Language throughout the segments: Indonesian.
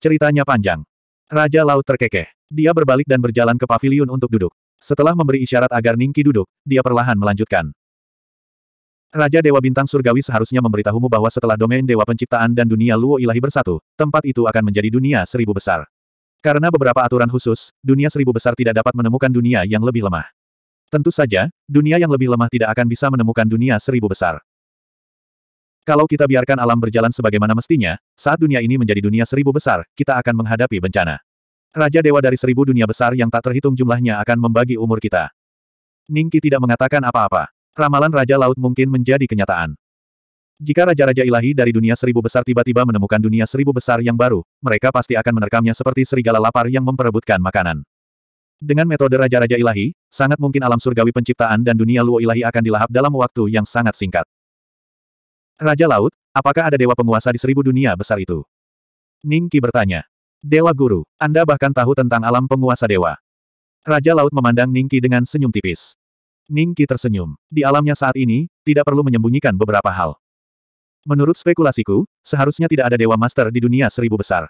Ceritanya panjang. Raja Laut terkekeh. Dia berbalik dan berjalan ke pavilion untuk duduk. Setelah memberi isyarat agar Ningki duduk, dia perlahan melanjutkan. Raja Dewa Bintang Surgawi seharusnya memberitahumu bahwa setelah domain Dewa Penciptaan dan dunia Luo Ilahi bersatu, tempat itu akan menjadi dunia seribu besar. Karena beberapa aturan khusus, dunia seribu besar tidak dapat menemukan dunia yang lebih lemah. Tentu saja, dunia yang lebih lemah tidak akan bisa menemukan dunia seribu besar. Kalau kita biarkan alam berjalan sebagaimana mestinya, saat dunia ini menjadi dunia seribu besar, kita akan menghadapi bencana. Raja dewa dari seribu dunia besar yang tak terhitung jumlahnya akan membagi umur kita. Ningki tidak mengatakan apa-apa. Ramalan Raja Laut mungkin menjadi kenyataan. Jika raja-raja ilahi dari dunia seribu besar tiba-tiba menemukan dunia seribu besar yang baru, mereka pasti akan menerkamnya seperti serigala lapar yang memperebutkan makanan. Dengan metode raja-raja ilahi, sangat mungkin alam surgawi penciptaan dan dunia luo ilahi akan dilahap dalam waktu yang sangat singkat. Raja Laut, apakah ada dewa penguasa di seribu dunia besar itu? Ning bertanya. Dewa Guru, Anda bahkan tahu tentang alam penguasa dewa. Raja Laut memandang Ning dengan senyum tipis. Ning tersenyum. Di alamnya saat ini, tidak perlu menyembunyikan beberapa hal. Menurut spekulasiku, seharusnya tidak ada dewa master di dunia seribu besar.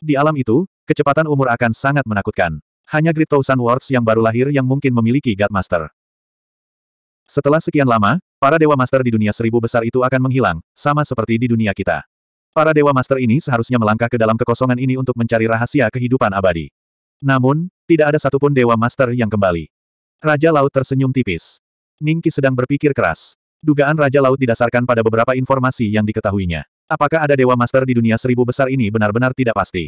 Di alam itu, kecepatan umur akan sangat menakutkan. Hanya Great Thousand Words yang baru lahir yang mungkin memiliki God Master. Setelah sekian lama, Para Dewa Master di dunia seribu besar itu akan menghilang, sama seperti di dunia kita. Para Dewa Master ini seharusnya melangkah ke dalam kekosongan ini untuk mencari rahasia kehidupan abadi. Namun, tidak ada satupun Dewa Master yang kembali. Raja Laut tersenyum tipis. Ningki sedang berpikir keras. Dugaan Raja Laut didasarkan pada beberapa informasi yang diketahuinya. Apakah ada Dewa Master di dunia seribu besar ini benar-benar tidak pasti?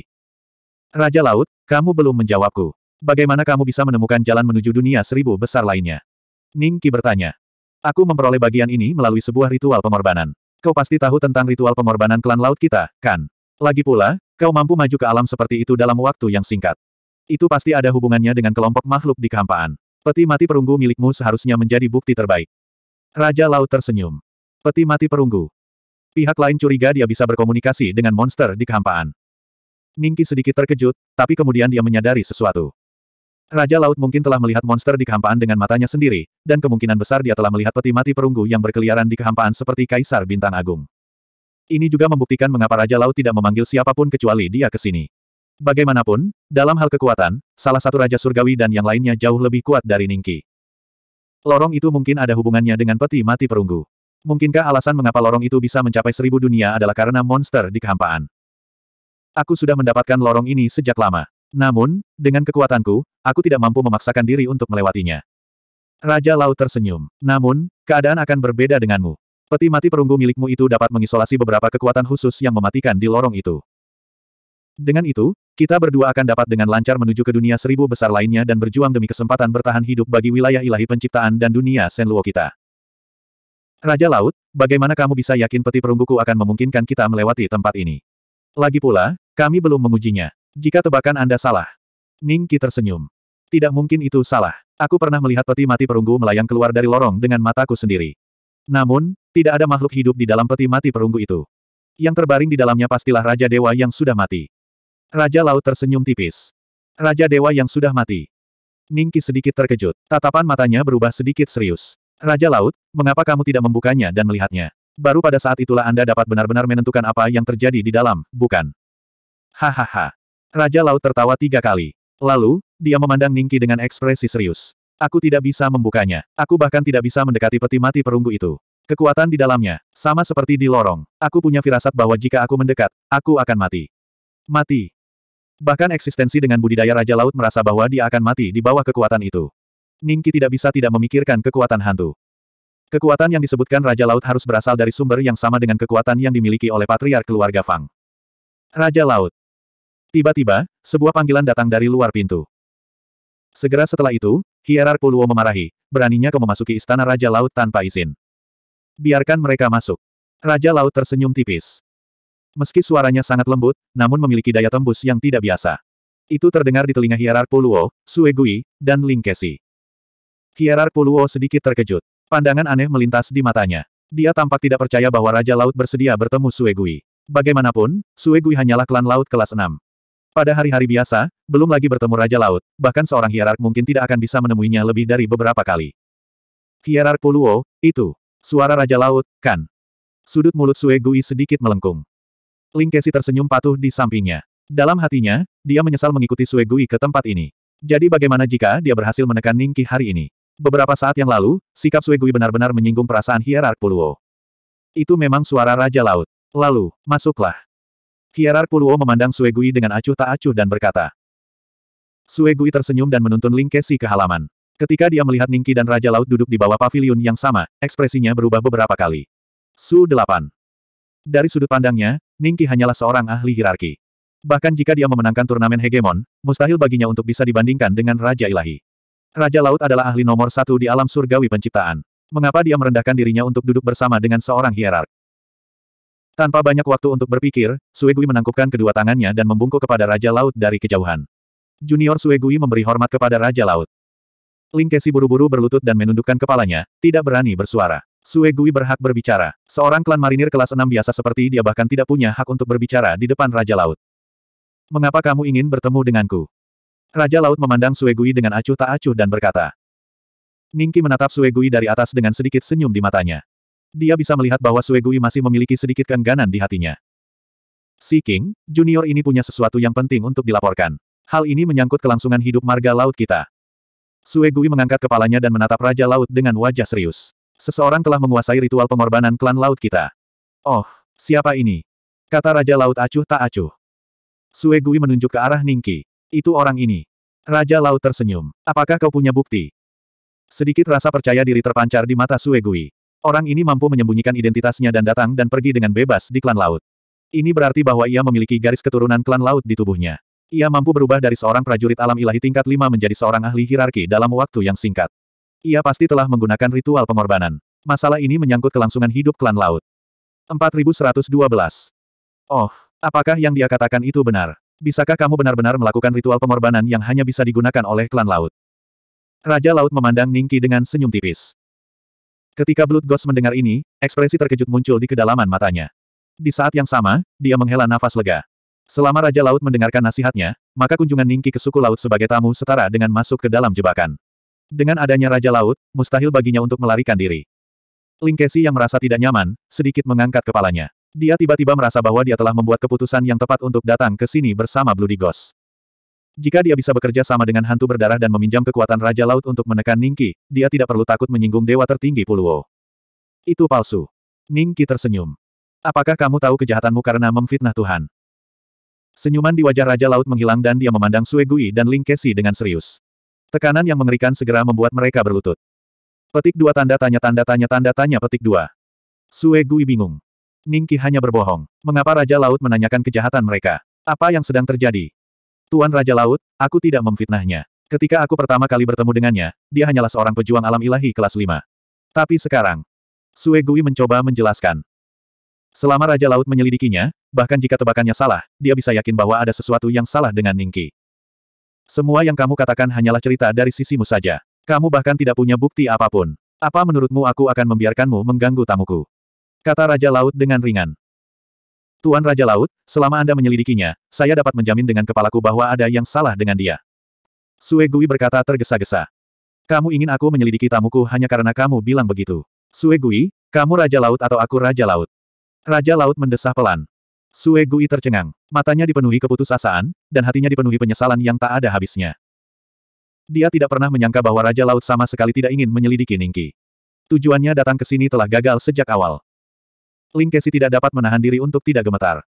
Raja Laut, kamu belum menjawabku. Bagaimana kamu bisa menemukan jalan menuju dunia seribu besar lainnya? Ningki bertanya. Aku memperoleh bagian ini melalui sebuah ritual pengorbanan. Kau pasti tahu tentang ritual pengorbanan klan laut kita, kan? Lagi pula, kau mampu maju ke alam seperti itu dalam waktu yang singkat. Itu pasti ada hubungannya dengan kelompok makhluk di kehampaan. Peti mati perunggu milikmu seharusnya menjadi bukti terbaik. Raja Laut tersenyum. Peti mati perunggu. Pihak lain curiga dia bisa berkomunikasi dengan monster di kehampaan. Ningki sedikit terkejut, tapi kemudian dia menyadari sesuatu. Raja Laut mungkin telah melihat monster di kehampaan dengan matanya sendiri, dan kemungkinan besar dia telah melihat peti mati perunggu yang berkeliaran di kehampaan seperti Kaisar Bintang Agung. Ini juga membuktikan mengapa Raja Laut tidak memanggil siapapun kecuali dia ke sini. Bagaimanapun, dalam hal kekuatan, salah satu Raja Surgawi dan yang lainnya jauh lebih kuat dari Ningki. Lorong itu mungkin ada hubungannya dengan peti mati perunggu. Mungkinkah alasan mengapa lorong itu bisa mencapai seribu dunia adalah karena monster di kehampaan? Aku sudah mendapatkan lorong ini sejak lama. Namun, dengan kekuatanku, aku tidak mampu memaksakan diri untuk melewatinya. Raja Laut tersenyum. Namun, keadaan akan berbeda denganmu. Peti mati perunggu milikmu itu dapat mengisolasi beberapa kekuatan khusus yang mematikan di lorong itu. Dengan itu, kita berdua akan dapat dengan lancar menuju ke dunia seribu besar lainnya dan berjuang demi kesempatan bertahan hidup bagi wilayah ilahi penciptaan dan dunia Senluo kita. Raja Laut, bagaimana kamu bisa yakin peti perungguku akan memungkinkan kita melewati tempat ini? Lagi pula, kami belum mengujinya. Jika tebakan Anda salah. Ning Qi tersenyum. Tidak mungkin itu salah. Aku pernah melihat peti mati perunggu melayang keluar dari lorong dengan mataku sendiri. Namun, tidak ada makhluk hidup di dalam peti mati perunggu itu. Yang terbaring di dalamnya pastilah Raja Dewa yang sudah mati. Raja Laut tersenyum tipis. Raja Dewa yang sudah mati. Ning Qi sedikit terkejut. Tatapan matanya berubah sedikit serius. Raja Laut, mengapa kamu tidak membukanya dan melihatnya? Baru pada saat itulah Anda dapat benar-benar menentukan apa yang terjadi di dalam, bukan? Hahaha. Raja Laut tertawa tiga kali. Lalu, dia memandang Ningki dengan ekspresi serius. Aku tidak bisa membukanya. Aku bahkan tidak bisa mendekati peti mati perunggu itu. Kekuatan di dalamnya, sama seperti di lorong. Aku punya firasat bahwa jika aku mendekat, aku akan mati. Mati. Bahkan eksistensi dengan budidaya Raja Laut merasa bahwa dia akan mati di bawah kekuatan itu. Ningki tidak bisa tidak memikirkan kekuatan hantu. Kekuatan yang disebutkan Raja Laut harus berasal dari sumber yang sama dengan kekuatan yang dimiliki oleh Patriark keluarga Fang. Raja Laut. Tiba-tiba, sebuah panggilan datang dari luar pintu. Segera setelah itu, Hierar Puluo memarahi, beraninya kau memasuki istana Raja Laut tanpa izin. Biarkan mereka masuk. Raja Laut tersenyum tipis. Meski suaranya sangat lembut, namun memiliki daya tembus yang tidak biasa. Itu terdengar di telinga Hierar Puluo, Suegui, dan Ling Kesi. Hierar Puluo sedikit terkejut. Pandangan aneh melintas di matanya. Dia tampak tidak percaya bahwa Raja Laut bersedia bertemu Suegui. Bagaimanapun, Suegui hanyalah klan laut kelas 6. Pada hari-hari biasa, belum lagi bertemu Raja Laut, bahkan seorang hierark mungkin tidak akan bisa menemuinya lebih dari beberapa kali. Hierark Puluo, itu. Suara Raja Laut, kan. Sudut mulut Sue Gui sedikit melengkung. Ling Kesi tersenyum patuh di sampingnya. Dalam hatinya, dia menyesal mengikuti Sue Gui ke tempat ini. Jadi bagaimana jika dia berhasil menekan Ningki hari ini? Beberapa saat yang lalu, sikap Sue Gui benar-benar menyinggung perasaan hierark Puluo. Itu memang suara Raja Laut. Lalu, masuklah. Kierar Purwo memandang Suegui dengan acuh tak acuh dan berkata. Suegui tersenyum dan menuntun Ling Kesi ke halaman. Ketika dia melihat Ningki dan Raja Laut duduk di bawah pavilion yang sama, ekspresinya berubah beberapa kali. Su 8. Dari sudut pandangnya, Ningki hanyalah seorang ahli hierarki. Bahkan jika dia memenangkan turnamen hegemon, mustahil baginya untuk bisa dibandingkan dengan Raja Ilahi. Raja Laut adalah ahli nomor satu di alam surgawi penciptaan. Mengapa dia merendahkan dirinya untuk duduk bersama dengan seorang hierark? Tanpa banyak waktu untuk berpikir, Suegui menangkupkan kedua tangannya dan membungkuk kepada Raja Laut dari kejauhan. Junior Suegui memberi hormat kepada Raja Laut. Ling Kesi buru-buru berlutut dan menundukkan kepalanya, tidak berani bersuara. Suegui berhak berbicara. Seorang klan marinir kelas 6 biasa seperti dia bahkan tidak punya hak untuk berbicara di depan Raja Laut. Mengapa kamu ingin bertemu denganku? Raja Laut memandang Suegui dengan acuh tak acuh dan berkata. Ningki menatap Suegui dari atas dengan sedikit senyum di matanya dia bisa melihat bahwa Suegui masih memiliki sedikit kengganan di hatinya. Si King, junior ini punya sesuatu yang penting untuk dilaporkan. Hal ini menyangkut kelangsungan hidup marga laut kita. Suegui mengangkat kepalanya dan menatap Raja Laut dengan wajah serius. Seseorang telah menguasai ritual pengorbanan klan laut kita. Oh, siapa ini? Kata Raja Laut acuh tak acuh. Suegui menunjuk ke arah Ningki. Itu orang ini. Raja Laut tersenyum. Apakah kau punya bukti? Sedikit rasa percaya diri terpancar di mata Suegui. Orang ini mampu menyembunyikan identitasnya dan datang dan pergi dengan bebas di klan laut. Ini berarti bahwa ia memiliki garis keturunan klan laut di tubuhnya. Ia mampu berubah dari seorang prajurit alam ilahi tingkat 5 menjadi seorang ahli hierarki dalam waktu yang singkat. Ia pasti telah menggunakan ritual pengorbanan. Masalah ini menyangkut kelangsungan hidup klan laut. 4112. Oh, apakah yang dia katakan itu benar? Bisakah kamu benar-benar melakukan ritual pengorbanan yang hanya bisa digunakan oleh klan laut? Raja Laut memandang Ningki dengan senyum tipis. Ketika Blood Ghost mendengar ini, ekspresi terkejut muncul di kedalaman matanya. Di saat yang sama, dia menghela nafas lega. Selama Raja Laut mendengarkan nasihatnya, maka kunjungan Ningki ke suku laut sebagai tamu setara dengan masuk ke dalam jebakan. Dengan adanya Raja Laut, mustahil baginya untuk melarikan diri. Lingkesi yang merasa tidak nyaman, sedikit mengangkat kepalanya. Dia tiba-tiba merasa bahwa dia telah membuat keputusan yang tepat untuk datang ke sini bersama Bloody Ghost. Jika dia bisa bekerja sama dengan hantu berdarah dan meminjam kekuatan Raja Laut untuk menekan Ningki, dia tidak perlu takut menyinggung dewa tertinggi Puluo. Itu palsu. Ningki tersenyum. Apakah kamu tahu kejahatanmu karena memfitnah Tuhan? Senyuman di wajah Raja Laut menghilang dan dia memandang Sue Gui dan Ling Kesi dengan serius. Tekanan yang mengerikan segera membuat mereka berlutut. Petik dua tanda tanya tanda tanya tanda tanya petik dua. Sue Gui bingung. Ningki hanya berbohong. Mengapa Raja Laut menanyakan kejahatan mereka? Apa yang sedang terjadi? Tuan Raja Laut, aku tidak memfitnahnya. Ketika aku pertama kali bertemu dengannya, dia hanyalah seorang pejuang alam ilahi kelas 5. Tapi sekarang, Sue Gui mencoba menjelaskan. Selama Raja Laut menyelidikinya, bahkan jika tebakannya salah, dia bisa yakin bahwa ada sesuatu yang salah dengan Ningki. Semua yang kamu katakan hanyalah cerita dari sisimu saja. Kamu bahkan tidak punya bukti apapun. Apa menurutmu aku akan membiarkanmu mengganggu tamuku? Kata Raja Laut dengan ringan. Tuan Raja Laut, selama Anda menyelidikinya, saya dapat menjamin dengan kepalaku bahwa ada yang salah dengan dia. Sue Gui berkata tergesa-gesa. Kamu ingin aku menyelidiki tamuku hanya karena kamu bilang begitu. Sue Gui, kamu Raja Laut atau aku Raja Laut? Raja Laut mendesah pelan. Sue Gui tercengang. Matanya dipenuhi keputusasaan, dan hatinya dipenuhi penyesalan yang tak ada habisnya. Dia tidak pernah menyangka bahwa Raja Laut sama sekali tidak ingin menyelidiki Ningki. Tujuannya datang ke sini telah gagal sejak awal. Ling Kesi tidak dapat menahan diri untuk tidak gemetar.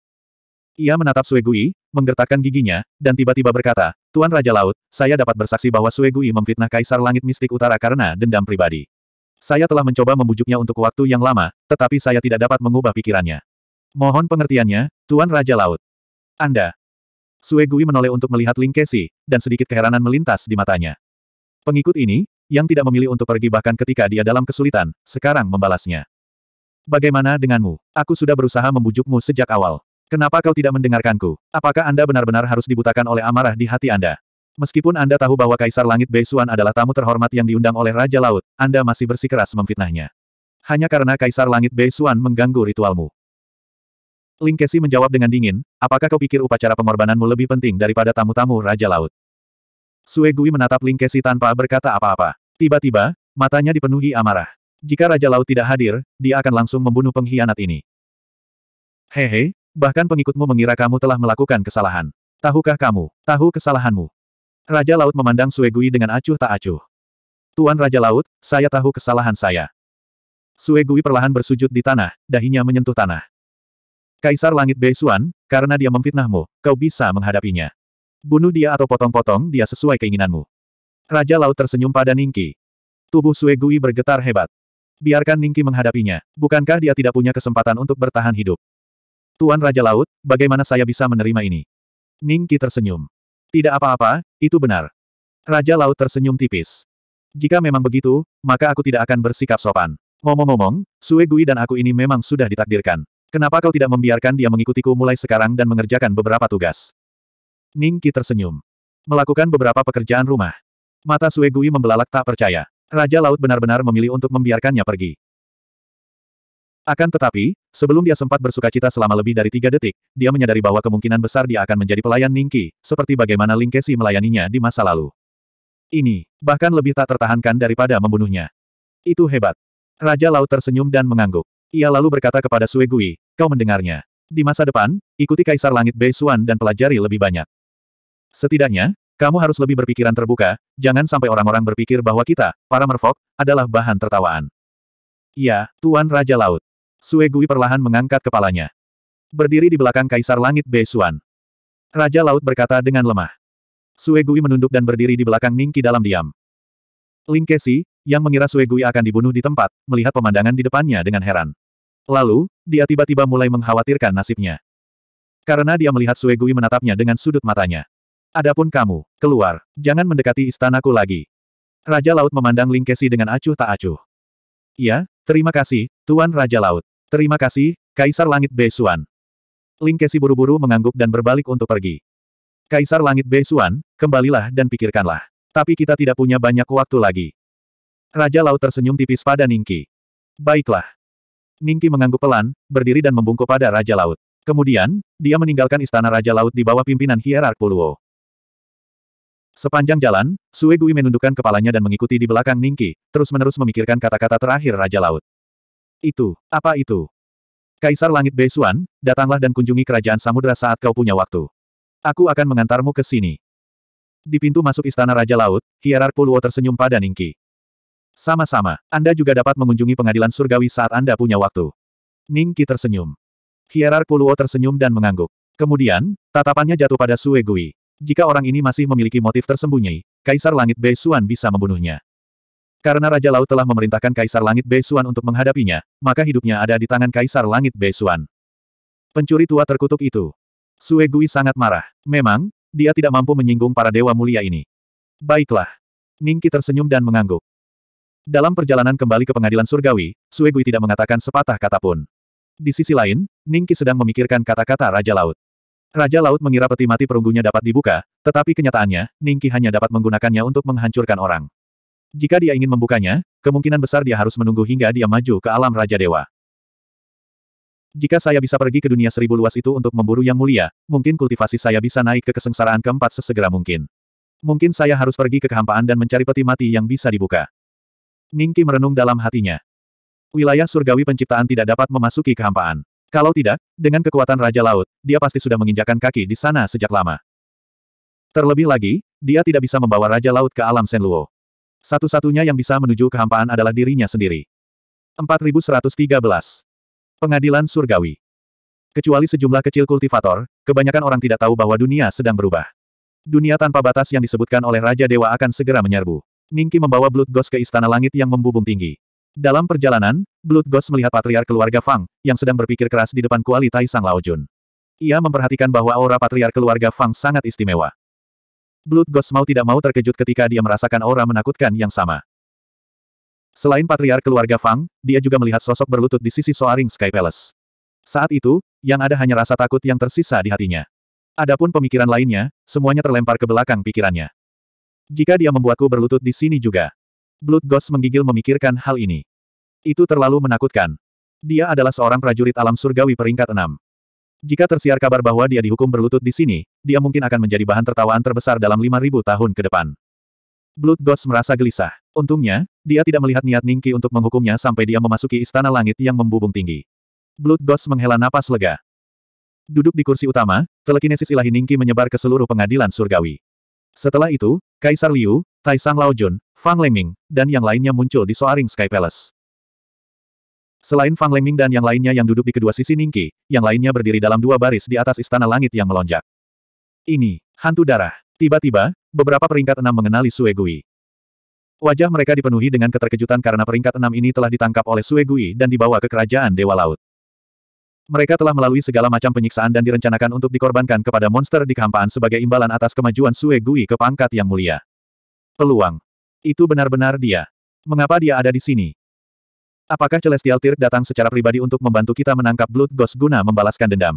Ia menatap Sue Gui, menggertakkan giginya, dan tiba-tiba berkata, Tuan Raja Laut, saya dapat bersaksi bahwa Sue Gui memfitnah Kaisar Langit Mistik Utara karena dendam pribadi. Saya telah mencoba membujuknya untuk waktu yang lama, tetapi saya tidak dapat mengubah pikirannya. Mohon pengertiannya, Tuan Raja Laut. Anda. Sue Gui menoleh untuk melihat Ling Kesi, dan sedikit keheranan melintas di matanya. Pengikut ini, yang tidak memilih untuk pergi bahkan ketika dia dalam kesulitan, sekarang membalasnya. Bagaimana denganmu? Aku sudah berusaha membujukmu sejak awal. Kenapa kau tidak mendengarkanku? Apakah Anda benar-benar harus dibutakan oleh amarah di hati Anda? Meskipun Anda tahu bahwa Kaisar Langit Beisuan adalah tamu terhormat yang diundang oleh Raja Laut, Anda masih bersikeras memfitnahnya. Hanya karena Kaisar Langit Beisuan mengganggu ritualmu. Ling Kesi menjawab dengan dingin, apakah kau pikir upacara pengorbananmu lebih penting daripada tamu-tamu Raja Laut? Sue Gui menatap Ling Kesi tanpa berkata apa-apa. Tiba-tiba, matanya dipenuhi amarah. Jika Raja Laut tidak hadir, dia akan langsung membunuh pengkhianat ini. Hehe, bahkan pengikutmu mengira kamu telah melakukan kesalahan. Tahukah kamu? Tahu kesalahanmu. Raja Laut memandang Suegui dengan acuh tak acuh. Tuan Raja Laut, saya tahu kesalahan saya. Suegui perlahan bersujud di tanah, dahinya menyentuh tanah. Kaisar Langit Beisuan, karena dia memfitnahmu, kau bisa menghadapinya. Bunuh dia atau potong-potong dia sesuai keinginanmu. Raja Laut tersenyum pada Ningki. Tubuh Suegui bergetar hebat. Biarkan Ningki menghadapinya. Bukankah dia tidak punya kesempatan untuk bertahan hidup? Tuan Raja Laut, bagaimana saya bisa menerima ini? Ningki tersenyum. Tidak apa-apa, itu benar. Raja Laut tersenyum tipis. Jika memang begitu, maka aku tidak akan bersikap sopan. Ngomong-ngomong, Sue Gui dan aku ini memang sudah ditakdirkan. Kenapa kau tidak membiarkan dia mengikutiku mulai sekarang dan mengerjakan beberapa tugas? Ningki tersenyum. Melakukan beberapa pekerjaan rumah. Mata Sue Gui membelalak tak percaya. Raja Laut benar-benar memilih untuk membiarkannya pergi. Akan tetapi, sebelum dia sempat bersuka cita selama lebih dari tiga detik, dia menyadari bahwa kemungkinan besar dia akan menjadi pelayan Ningki, seperti bagaimana Ling melayaninya di masa lalu. Ini, bahkan lebih tak tertahankan daripada membunuhnya. Itu hebat. Raja Laut tersenyum dan mengangguk. Ia lalu berkata kepada Sue Gui, kau mendengarnya. Di masa depan, ikuti Kaisar Langit Bei Xuan dan pelajari lebih banyak. Setidaknya, kamu harus lebih berpikiran terbuka, jangan sampai orang-orang berpikir bahwa kita, para merfok, adalah bahan tertawaan. Ya, Tuan Raja Laut. Sue Gui perlahan mengangkat kepalanya. Berdiri di belakang Kaisar Langit Beisuan. Raja Laut berkata dengan lemah. Sue Gui menunduk dan berdiri di belakang Ningki dalam diam. Ling Kesi, yang mengira Sue Gui akan dibunuh di tempat, melihat pemandangan di depannya dengan heran. Lalu, dia tiba-tiba mulai mengkhawatirkan nasibnya. Karena dia melihat Sue Gui menatapnya dengan sudut matanya. Adapun kamu, keluar, jangan mendekati istanaku lagi. Raja Laut memandang Lingkesi dengan acuh tak acuh. Ya, terima kasih, Tuan Raja Laut. Terima kasih, Kaisar Langit Beisuan. Lingkesi buru-buru mengangguk dan berbalik untuk pergi. Kaisar Langit Beisuan, kembalilah dan pikirkanlah. Tapi kita tidak punya banyak waktu lagi. Raja Laut tersenyum tipis pada Ningki. Baiklah. Ningki mengangguk pelan, berdiri dan membungkuk pada Raja Laut. Kemudian, dia meninggalkan istana Raja Laut di bawah pimpinan Hierark Puluo. Sepanjang jalan, Sue Gui menundukkan kepalanya dan mengikuti di belakang Ningki, terus-menerus memikirkan kata-kata terakhir Raja Laut. Itu, apa itu? Kaisar Langit Beisuan, datanglah dan kunjungi kerajaan Samudra saat kau punya waktu. Aku akan mengantarmu ke sini. Di pintu masuk istana Raja Laut, Hierar Puluo tersenyum pada Ningki. Sama-sama, Anda juga dapat mengunjungi pengadilan surgawi saat Anda punya waktu. Ningki tersenyum. Hierar Puluo tersenyum dan mengangguk. Kemudian, tatapannya jatuh pada Sue Gui. Jika orang ini masih memiliki motif tersembunyi, Kaisar Langit Bei Xuan bisa membunuhnya. Karena Raja Laut telah memerintahkan Kaisar Langit Bei Xuan untuk menghadapinya, maka hidupnya ada di tangan Kaisar Langit Bei Xuan. Pencuri tua terkutuk itu. Sue Gui sangat marah. Memang, dia tidak mampu menyinggung para dewa mulia ini. Baiklah. Ningki tersenyum dan mengangguk. Dalam perjalanan kembali ke pengadilan surgawi, Sue Gui tidak mengatakan sepatah kata pun. Di sisi lain, Ningki sedang memikirkan kata-kata Raja Laut. Raja Laut mengira peti mati perunggunya dapat dibuka, tetapi kenyataannya, Ningki hanya dapat menggunakannya untuk menghancurkan orang. Jika dia ingin membukanya, kemungkinan besar dia harus menunggu hingga dia maju ke alam Raja Dewa. Jika saya bisa pergi ke dunia seribu luas itu untuk memburu yang mulia, mungkin kultivasi saya bisa naik ke kesengsaraan keempat sesegera mungkin. Mungkin saya harus pergi ke kehampaan dan mencari peti mati yang bisa dibuka. Ningki merenung dalam hatinya. Wilayah surgawi penciptaan tidak dapat memasuki kehampaan. Kalau tidak, dengan kekuatan Raja Laut, dia pasti sudah menginjakan kaki di sana sejak lama. Terlebih lagi, dia tidak bisa membawa Raja Laut ke alam Senluo. Satu-satunya yang bisa menuju kehampaan adalah dirinya sendiri. 4113. Pengadilan Surgawi Kecuali sejumlah kecil kultivator, kebanyakan orang tidak tahu bahwa dunia sedang berubah. Dunia tanpa batas yang disebutkan oleh Raja Dewa akan segera menyerbu. Ningki membawa Blood Ghost ke Istana Langit yang membubung tinggi. Dalam perjalanan, Blood Ghost melihat patriark keluarga Fang, yang sedang berpikir keras di depan Tai Sang Lao Jun. Ia memperhatikan bahwa aura patriark keluarga Fang sangat istimewa. Blood Ghost mau tidak mau terkejut ketika dia merasakan aura menakutkan yang sama. Selain patriark keluarga Fang, dia juga melihat sosok berlutut di sisi Soaring Sky Palace. Saat itu, yang ada hanya rasa takut yang tersisa di hatinya. Adapun pemikiran lainnya, semuanya terlempar ke belakang pikirannya. Jika dia membuatku berlutut di sini juga. Blood Ghost menggigil memikirkan hal ini. Itu terlalu menakutkan. Dia adalah seorang prajurit alam surgawi peringkat enam. Jika tersiar kabar bahwa dia dihukum berlutut di sini, dia mungkin akan menjadi bahan tertawaan terbesar dalam lima ribu tahun ke depan. Blood Ghost merasa gelisah. Untungnya, dia tidak melihat niat Ningki untuk menghukumnya sampai dia memasuki istana langit yang membubung tinggi. Blood Ghost menghela napas lega. Duduk di kursi utama, telekinesis ilahi Ningki menyebar ke seluruh pengadilan surgawi. Setelah itu, Kaisar Liu, Taisang Laojun, Fang Lengming, dan yang lainnya muncul di Soaring Sky Palace. Selain Fang Lengming dan yang lainnya yang duduk di kedua sisi Ningki, yang lainnya berdiri dalam dua baris di atas istana langit yang melonjak. Ini, hantu darah. Tiba-tiba, beberapa peringkat enam mengenali Sue Gui. Wajah mereka dipenuhi dengan keterkejutan karena peringkat enam ini telah ditangkap oleh Sue Gui dan dibawa ke kerajaan Dewa Laut. Mereka telah melalui segala macam penyiksaan dan direncanakan untuk dikorbankan kepada monster di kehampaan sebagai imbalan atas kemajuan Sue Gui ke pangkat yang mulia. Peluang. Itu benar-benar dia. Mengapa dia ada di sini? Apakah Celestial Tear datang secara pribadi untuk membantu kita menangkap Blood Ghost guna membalaskan dendam?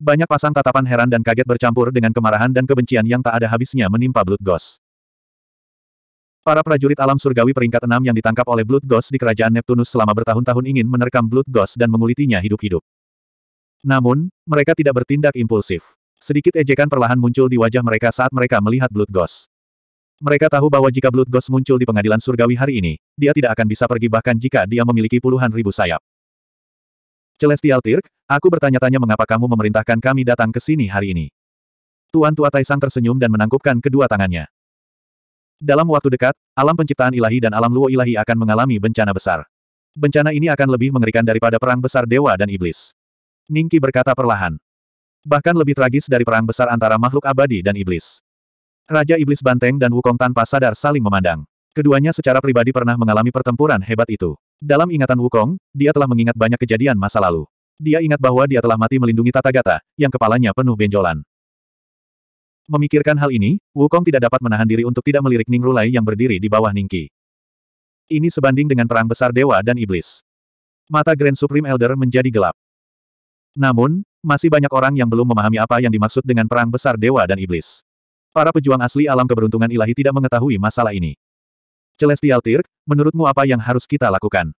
Banyak pasang tatapan heran dan kaget bercampur dengan kemarahan dan kebencian yang tak ada habisnya menimpa Blood Ghost. Para prajurit alam surgawi peringkat enam yang ditangkap oleh Blood Ghost di kerajaan Neptunus selama bertahun-tahun ingin menerkam Blood Ghost dan mengulitinya hidup-hidup. Namun, mereka tidak bertindak impulsif. Sedikit ejekan perlahan muncul di wajah mereka saat mereka melihat Blood Ghost. Mereka tahu bahwa jika Blood Ghost muncul di pengadilan surgawi hari ini, dia tidak akan bisa pergi bahkan jika dia memiliki puluhan ribu sayap. Celestial Tirk, aku bertanya-tanya mengapa kamu memerintahkan kami datang ke sini hari ini. Tuan Tua Taisang tersenyum dan menangkupkan kedua tangannya. Dalam waktu dekat, alam penciptaan ilahi dan alam luo ilahi akan mengalami bencana besar. Bencana ini akan lebih mengerikan daripada perang besar dewa dan iblis. Ningki berkata perlahan. Bahkan lebih tragis dari perang besar antara makhluk abadi dan iblis. Raja Iblis Banteng dan Wukong tanpa sadar saling memandang. Keduanya secara pribadi pernah mengalami pertempuran hebat itu. Dalam ingatan Wukong, dia telah mengingat banyak kejadian masa lalu. Dia ingat bahwa dia telah mati melindungi Tata Gata, yang kepalanya penuh benjolan. Memikirkan hal ini, Wukong tidak dapat menahan diri untuk tidak melirik Ning Rulai yang berdiri di bawah Ningki. Ini sebanding dengan perang besar dewa dan iblis. Mata Grand Supreme Elder menjadi gelap. Namun, masih banyak orang yang belum memahami apa yang dimaksud dengan perang besar dewa dan iblis. Para pejuang asli alam keberuntungan ilahi tidak mengetahui masalah ini. Celestial Tirk, menurutmu apa yang harus kita lakukan?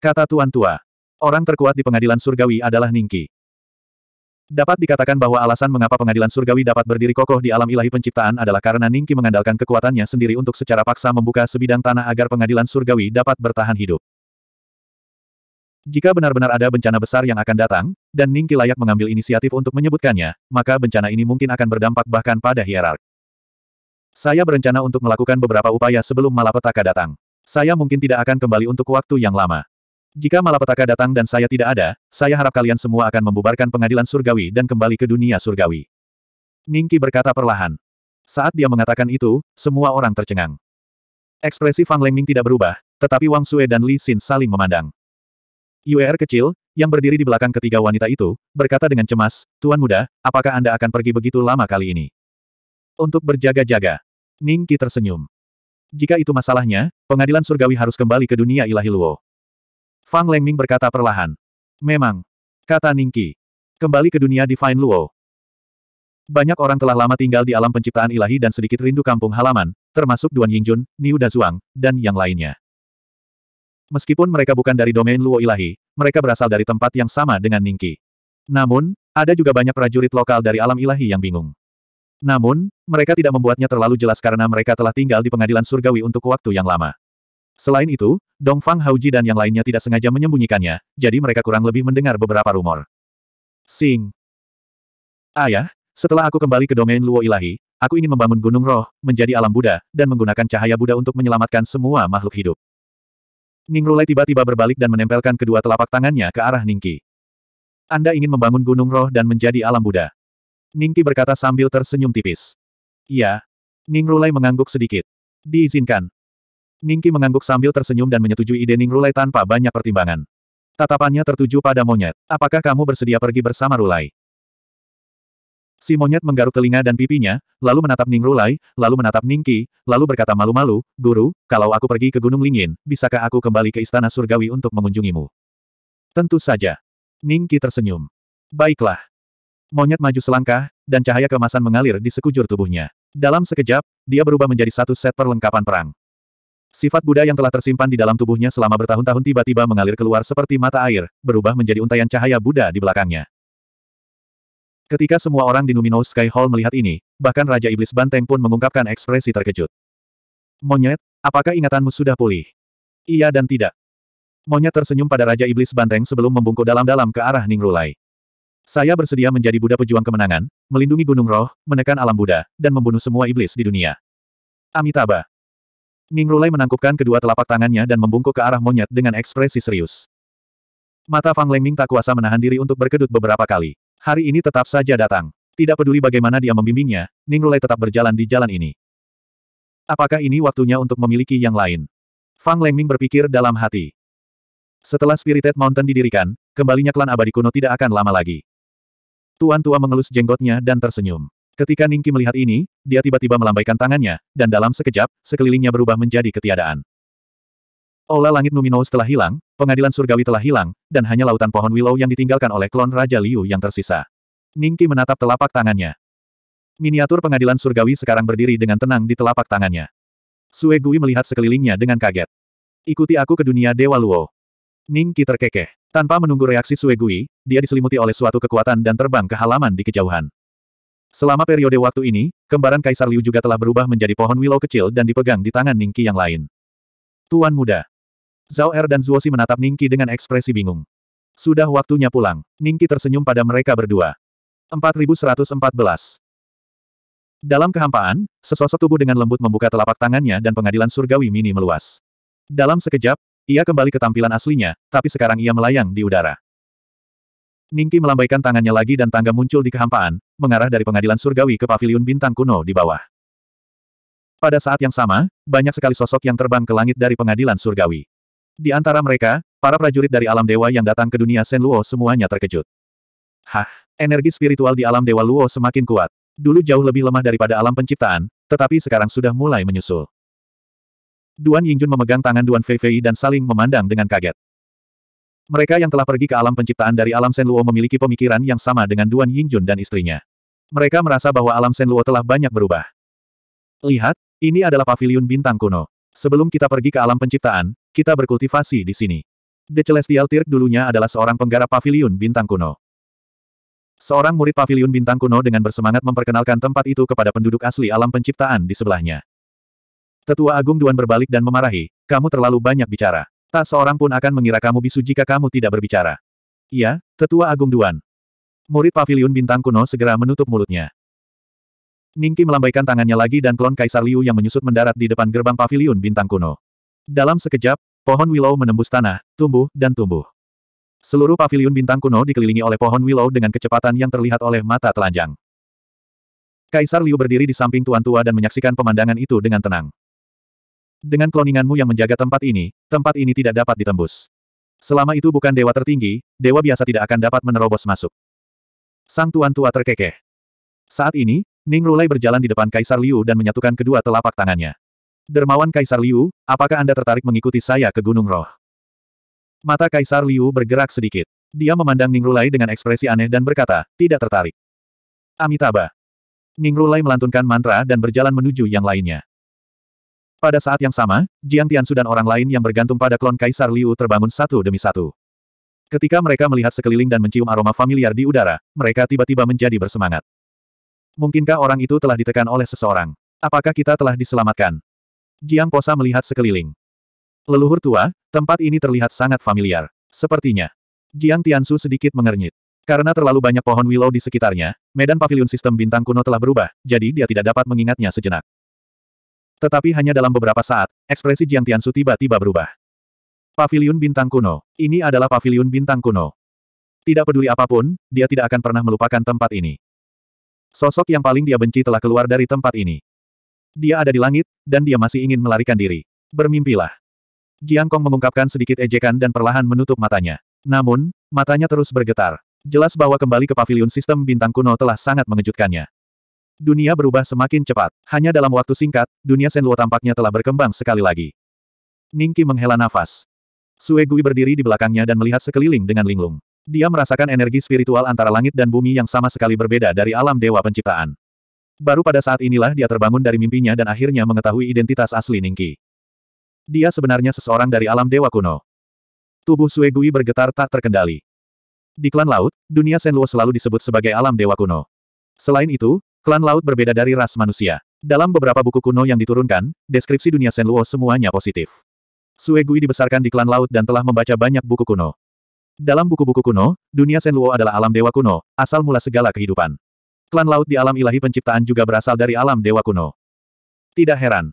Kata Tuan Tua. Orang terkuat di pengadilan surgawi adalah Ningki. Dapat dikatakan bahwa alasan mengapa pengadilan surgawi dapat berdiri kokoh di alam ilahi penciptaan adalah karena Ningki mengandalkan kekuatannya sendiri untuk secara paksa membuka sebidang tanah agar pengadilan surgawi dapat bertahan hidup. Jika benar-benar ada bencana besar yang akan datang, dan Ningki layak mengambil inisiatif untuk menyebutkannya, maka bencana ini mungkin akan berdampak bahkan pada hierark. Saya berencana untuk melakukan beberapa upaya sebelum malapetaka datang. Saya mungkin tidak akan kembali untuk waktu yang lama. Jika malapetaka datang dan saya tidak ada, saya harap kalian semua akan membubarkan pengadilan surgawi dan kembali ke dunia surgawi. Ningki berkata perlahan. Saat dia mengatakan itu, semua orang tercengang. Ekspresi Fang Lengming tidak berubah, tetapi Wang Sue dan Li Xin saling memandang. Yu'er kecil, yang berdiri di belakang ketiga wanita itu, berkata dengan cemas, Tuan muda, apakah Anda akan pergi begitu lama kali ini? Untuk berjaga-jaga. Ning Qi tersenyum. Jika itu masalahnya, pengadilan surgawi harus kembali ke dunia ilahi Luo. Fang Lengming berkata perlahan. Memang. Kata Ning Qi. Kembali ke dunia Divine Luo. Banyak orang telah lama tinggal di alam penciptaan ilahi dan sedikit rindu kampung halaman, termasuk Duan Yingjun, Niu Dazuang, dan yang lainnya. Meskipun mereka bukan dari domain Luo ilahi, mereka berasal dari tempat yang sama dengan Ningki. Namun, ada juga banyak prajurit lokal dari alam ilahi yang bingung. Namun, mereka tidak membuatnya terlalu jelas karena mereka telah tinggal di pengadilan surgawi untuk waktu yang lama. Selain itu, Dongfang Hauji dan yang lainnya tidak sengaja menyembunyikannya, jadi mereka kurang lebih mendengar beberapa rumor. Sing. Ayah, setelah aku kembali ke domain Luo Ilahi, aku ingin membangun gunung roh, menjadi alam Buddha, dan menggunakan cahaya Buddha untuk menyelamatkan semua makhluk hidup. Ning Rulai tiba-tiba berbalik dan menempelkan kedua telapak tangannya ke arah Ningki. Anda ingin membangun gunung roh dan menjadi alam Buddha. Ningki berkata sambil tersenyum tipis. Ya, Ning Rulai mengangguk sedikit. Diizinkan. Ningki mengangguk sambil tersenyum dan menyetujui ide Ning Rulai tanpa banyak pertimbangan. Tatapannya tertuju pada monyet. Apakah kamu bersedia pergi bersama Rulai? Si monyet menggaruk telinga dan pipinya, lalu menatap Ning Rulai, lalu menatap Ningki, lalu berkata malu-malu, Guru, kalau aku pergi ke Gunung Lingin, bisakah aku kembali ke Istana Surgawi untuk mengunjungimu? Tentu saja. Ningki tersenyum. Baiklah. Monyet maju selangkah, dan cahaya kemasan mengalir di sekujur tubuhnya. Dalam sekejap, dia berubah menjadi satu set perlengkapan perang. Sifat Buddha yang telah tersimpan di dalam tubuhnya selama bertahun-tahun tiba-tiba mengalir keluar seperti mata air, berubah menjadi untaian cahaya Buddha di belakangnya. Ketika semua orang di Numino Sky Hall melihat ini, bahkan Raja Iblis Banteng pun mengungkapkan ekspresi terkejut. Monyet, apakah ingatanmu sudah pulih? Iya dan tidak. Monyet tersenyum pada Raja Iblis Banteng sebelum membungkuk dalam-dalam ke arah Ningrulai. Saya bersedia menjadi Buddha pejuang kemenangan, melindungi gunung roh, menekan alam Buddha, dan membunuh semua iblis di dunia. Amitabha. Ning Rulai menangkupkan kedua telapak tangannya dan membungkuk ke arah monyet dengan ekspresi serius. Mata Fang Lengming tak kuasa menahan diri untuk berkedut beberapa kali. Hari ini tetap saja datang. Tidak peduli bagaimana dia membimbingnya, Ning Rulai tetap berjalan di jalan ini. Apakah ini waktunya untuk memiliki yang lain? Fang Lengming berpikir dalam hati. Setelah Spirited Mountain didirikan, kembalinya klan abadi kuno tidak akan lama lagi. Tuan tua mengelus jenggotnya dan tersenyum. Ketika Ningki melihat ini, dia tiba-tiba melambaikan tangannya, dan dalam sekejap, sekelilingnya berubah menjadi ketiadaan. Ola langit Numinous telah hilang, pengadilan surgawi telah hilang, dan hanya lautan pohon willow yang ditinggalkan oleh klon Raja Liu yang tersisa. Ningki menatap telapak tangannya. Miniatur pengadilan surgawi sekarang berdiri dengan tenang di telapak tangannya. Sue Gui melihat sekelilingnya dengan kaget. Ikuti aku ke dunia Dewa Luo. Ningki terkekeh. Tanpa menunggu reaksi Suegui, dia diselimuti oleh suatu kekuatan dan terbang ke halaman di kejauhan. Selama periode waktu ini, kembaran Kaisar Liu juga telah berubah menjadi pohon willow kecil dan dipegang di tangan Ningki yang lain. Tuan muda. Zhao Er dan Si menatap Ningki dengan ekspresi bingung. Sudah waktunya pulang. Ningki tersenyum pada mereka berdua. 4114. Dalam kehampaan, sesosok tubuh dengan lembut membuka telapak tangannya dan pengadilan surgawi mini meluas. Dalam sekejap, ia kembali ke tampilan aslinya, tapi sekarang ia melayang di udara. Ningki melambaikan tangannya lagi dan tangga muncul di kehampaan, mengarah dari pengadilan surgawi ke paviliun bintang kuno di bawah. Pada saat yang sama, banyak sekali sosok yang terbang ke langit dari pengadilan surgawi. Di antara mereka, para prajurit dari alam dewa yang datang ke dunia Sen Luo semuanya terkejut. Hah, energi spiritual di alam dewa Luo semakin kuat. Dulu jauh lebih lemah daripada alam penciptaan, tetapi sekarang sudah mulai menyusul. Duan Yingjun memegang tangan Duan Fei Fei dan saling memandang dengan kaget. Mereka yang telah pergi ke alam penciptaan dari alam Senluo memiliki pemikiran yang sama dengan Duan Yingjun dan istrinya. Mereka merasa bahwa alam Senluo telah banyak berubah. Lihat, ini adalah pavilion bintang kuno. Sebelum kita pergi ke alam penciptaan, kita berkultivasi di sini. The Celestial Tirk dulunya adalah seorang penggarap pavilion bintang kuno. Seorang murid pavilion bintang kuno dengan bersemangat memperkenalkan tempat itu kepada penduduk asli alam penciptaan di sebelahnya. Tetua Agung Duan berbalik dan memarahi, kamu terlalu banyak bicara. Tak seorang pun akan mengira kamu bisu jika kamu tidak berbicara. Iya, Tetua Agung Duan. Murid Paviliun bintang kuno segera menutup mulutnya. Ningki melambaikan tangannya lagi dan klon Kaisar Liu yang menyusut mendarat di depan gerbang Paviliun bintang kuno. Dalam sekejap, pohon willow menembus tanah, tumbuh, dan tumbuh. Seluruh Paviliun bintang kuno dikelilingi oleh pohon willow dengan kecepatan yang terlihat oleh mata telanjang. Kaisar Liu berdiri di samping tuan tua dan menyaksikan pemandangan itu dengan tenang. Dengan kloninganmu yang menjaga tempat ini, tempat ini tidak dapat ditembus. Selama itu bukan dewa tertinggi, dewa biasa tidak akan dapat menerobos masuk. Sang tuan tua terkekeh. Saat ini, Ning Rulai berjalan di depan Kaisar Liu dan menyatukan kedua telapak tangannya. Dermawan Kaisar Liu, apakah Anda tertarik mengikuti saya ke Gunung Roh? Mata Kaisar Liu bergerak sedikit. Dia memandang Ning Rulai dengan ekspresi aneh dan berkata, tidak tertarik. Amitabha. Ning Rulai melantunkan mantra dan berjalan menuju yang lainnya. Pada saat yang sama, Jiang Tiansu dan orang lain yang bergantung pada klon Kaisar Liu terbangun satu demi satu. Ketika mereka melihat sekeliling dan mencium aroma familiar di udara, mereka tiba-tiba menjadi bersemangat. Mungkinkah orang itu telah ditekan oleh seseorang? Apakah kita telah diselamatkan? Jiang Posa melihat sekeliling. Leluhur tua, tempat ini terlihat sangat familiar. Sepertinya. Jiang Tiansu sedikit mengernyit. Karena terlalu banyak pohon willow di sekitarnya, medan pavilion sistem bintang kuno telah berubah, jadi dia tidak dapat mengingatnya sejenak. Tetapi hanya dalam beberapa saat, ekspresi Jiang Tianshu tiba-tiba berubah. Paviliun Bintang Kuno. Ini adalah Paviliun Bintang Kuno. Tidak peduli apapun, dia tidak akan pernah melupakan tempat ini. Sosok yang paling dia benci telah keluar dari tempat ini. Dia ada di langit, dan dia masih ingin melarikan diri. Bermimpilah. Jiang Kong mengungkapkan sedikit ejekan dan perlahan menutup matanya. Namun, matanya terus bergetar. Jelas bahwa kembali ke paviliun sistem bintang kuno telah sangat mengejutkannya. Dunia berubah semakin cepat. Hanya dalam waktu singkat, dunia Senluo tampaknya telah berkembang sekali lagi. Ningki menghela nafas. Sue Gui berdiri di belakangnya dan melihat sekeliling dengan linglung. Dia merasakan energi spiritual antara langit dan bumi yang sama sekali berbeda dari alam dewa penciptaan. Baru pada saat inilah dia terbangun dari mimpinya dan akhirnya mengetahui identitas asli Ningki. Dia sebenarnya seseorang dari alam dewa kuno. Tubuh Sue Gui bergetar tak terkendali. Di klan laut, dunia Senluo selalu disebut sebagai alam dewa kuno. Selain itu, Klan laut berbeda dari ras manusia. Dalam beberapa buku kuno yang diturunkan, deskripsi dunia Senluo semuanya positif. Sue Gui dibesarkan di klan laut dan telah membaca banyak buku kuno. Dalam buku-buku kuno, dunia Senluo adalah alam dewa kuno, asal mula segala kehidupan. Klan laut di alam ilahi penciptaan juga berasal dari alam dewa kuno. Tidak heran.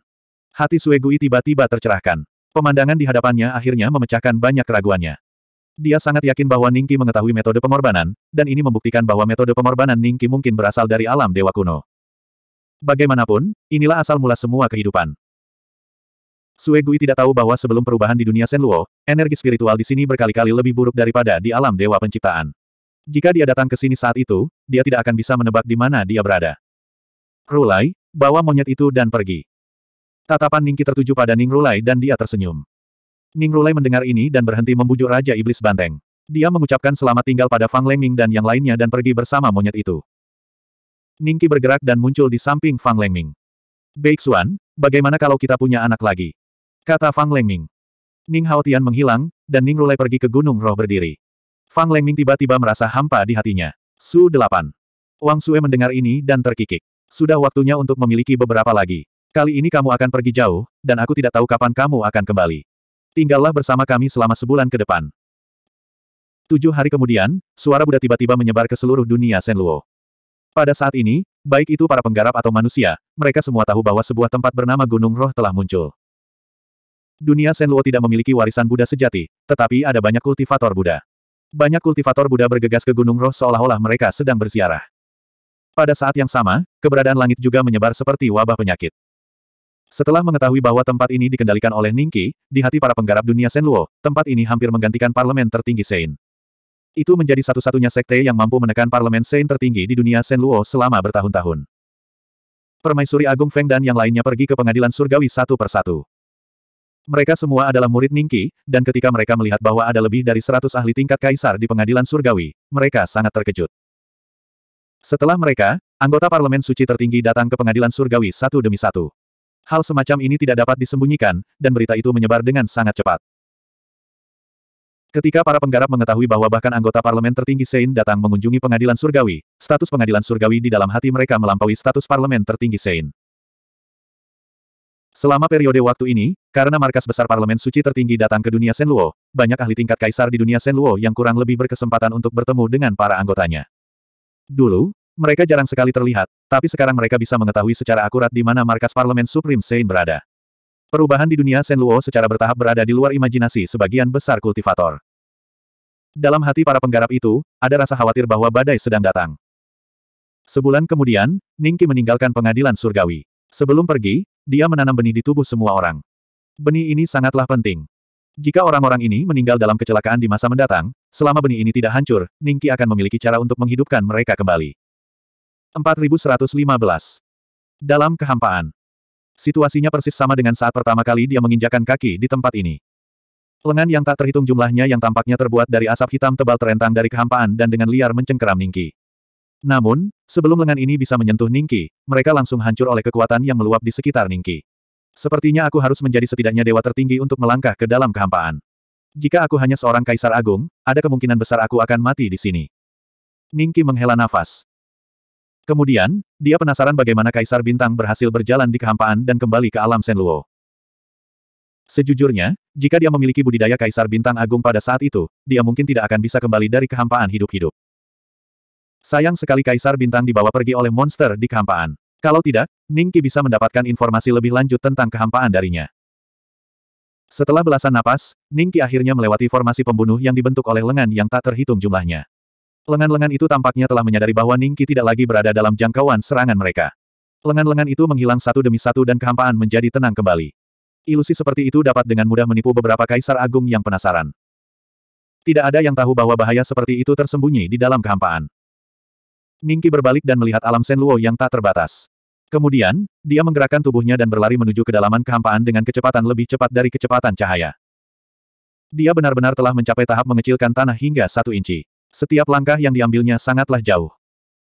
Hati Sue Gui tiba-tiba tercerahkan. Pemandangan di hadapannya akhirnya memecahkan banyak keraguannya. Dia sangat yakin bahwa Ningki mengetahui metode pengorbanan, dan ini membuktikan bahwa metode pengorbanan Ningki mungkin berasal dari alam dewa kuno. Bagaimanapun, inilah asal mula semua kehidupan. Sue Gui tidak tahu bahwa sebelum perubahan di dunia Senluo, energi spiritual di sini berkali-kali lebih buruk daripada di alam dewa penciptaan. Jika dia datang ke sini saat itu, dia tidak akan bisa menebak di mana dia berada. Rulai, bawa monyet itu dan pergi. Tatapan Ningki tertuju pada Ning Rulai dan dia tersenyum. Ning Rulai mendengar ini dan berhenti membujuk Raja Iblis Banteng. Dia mengucapkan selamat tinggal pada Fang Lengming dan yang lainnya dan pergi bersama monyet itu. Ningki bergerak dan muncul di samping Fang Lengming. Xuan, bagaimana kalau kita punya anak lagi? Kata Fang Lengming. Ning Hao Tian menghilang, dan Ning Rulai pergi ke Gunung Roh berdiri. Fang Lengming tiba-tiba merasa hampa di hatinya. Su 8. Wang Sue mendengar ini dan terkikik. Sudah waktunya untuk memiliki beberapa lagi. Kali ini kamu akan pergi jauh, dan aku tidak tahu kapan kamu akan kembali tinggallah bersama kami selama sebulan ke depan. Tujuh hari kemudian, suara Buddha tiba-tiba menyebar ke seluruh dunia Senluo. Pada saat ini, baik itu para penggarap atau manusia, mereka semua tahu bahwa sebuah tempat bernama Gunung Roh telah muncul. Dunia Senluo tidak memiliki warisan Buddha sejati, tetapi ada banyak kultivator Buddha. Banyak kultivator Buddha bergegas ke Gunung Roh seolah-olah mereka sedang berziarah. Pada saat yang sama, keberadaan langit juga menyebar seperti wabah penyakit. Setelah mengetahui bahwa tempat ini dikendalikan oleh Ningki, di hati para penggarap dunia Senluo, tempat ini hampir menggantikan parlemen tertinggi Sein. Itu menjadi satu-satunya sekte yang mampu menekan parlemen Sein tertinggi di dunia Senluo selama bertahun-tahun. Permaisuri Agung Feng dan yang lainnya pergi ke pengadilan surgawi satu persatu. Mereka semua adalah murid Ningki, dan ketika mereka melihat bahwa ada lebih dari seratus ahli tingkat kaisar di pengadilan surgawi, mereka sangat terkejut. Setelah mereka, anggota parlemen suci tertinggi datang ke pengadilan surgawi satu demi satu. Hal semacam ini tidak dapat disembunyikan, dan berita itu menyebar dengan sangat cepat. Ketika para penggarap mengetahui bahwa bahkan anggota parlemen tertinggi Sein datang mengunjungi pengadilan surgawi, status pengadilan surgawi di dalam hati mereka melampaui status parlemen tertinggi Sein. Selama periode waktu ini, karena markas besar parlemen suci tertinggi datang ke dunia Senluo, banyak ahli tingkat kaisar di dunia Senluo yang kurang lebih berkesempatan untuk bertemu dengan para anggotanya. Dulu, mereka jarang sekali terlihat, tapi sekarang mereka bisa mengetahui secara akurat di mana markas parlemen Supreme Sein berada. Perubahan di dunia sen luo secara bertahap berada di luar imajinasi sebagian besar kultivator. Dalam hati para penggarap itu, ada rasa khawatir bahwa badai sedang datang. Sebulan kemudian, Ningki meninggalkan pengadilan surgawi. Sebelum pergi, dia menanam benih di tubuh semua orang. Benih ini sangatlah penting. Jika orang-orang ini meninggal dalam kecelakaan di masa mendatang, selama benih ini tidak hancur, Ningki akan memiliki cara untuk menghidupkan mereka kembali. 4115. Dalam kehampaan. Situasinya persis sama dengan saat pertama kali dia menginjakan kaki di tempat ini. Lengan yang tak terhitung jumlahnya yang tampaknya terbuat dari asap hitam tebal terentang dari kehampaan dan dengan liar mencengkeram Ningki. Namun, sebelum lengan ini bisa menyentuh Ningki, mereka langsung hancur oleh kekuatan yang meluap di sekitar Ningki. Sepertinya aku harus menjadi setidaknya dewa tertinggi untuk melangkah ke dalam kehampaan. Jika aku hanya seorang kaisar agung, ada kemungkinan besar aku akan mati di sini. Ningki menghela nafas. Kemudian, dia penasaran bagaimana Kaisar Bintang berhasil berjalan di kehampaan dan kembali ke alam Senluo. Sejujurnya, jika dia memiliki budidaya Kaisar Bintang Agung pada saat itu, dia mungkin tidak akan bisa kembali dari kehampaan hidup-hidup. Sayang sekali Kaisar Bintang dibawa pergi oleh monster di kehampaan. Kalau tidak, Ningki bisa mendapatkan informasi lebih lanjut tentang kehampaan darinya. Setelah belasan napas, Ningki akhirnya melewati formasi pembunuh yang dibentuk oleh lengan yang tak terhitung jumlahnya. Lengan-lengan itu tampaknya telah menyadari bahwa Ningki tidak lagi berada dalam jangkauan serangan mereka. Lengan-lengan itu menghilang satu demi satu dan kehampaan menjadi tenang kembali. Ilusi seperti itu dapat dengan mudah menipu beberapa kaisar agung yang penasaran. Tidak ada yang tahu bahwa bahaya seperti itu tersembunyi di dalam kehampaan. Ningki berbalik dan melihat alam Senluo yang tak terbatas. Kemudian, dia menggerakkan tubuhnya dan berlari menuju kedalaman kehampaan dengan kecepatan lebih cepat dari kecepatan cahaya. Dia benar-benar telah mencapai tahap mengecilkan tanah hingga satu inci. Setiap langkah yang diambilnya sangatlah jauh.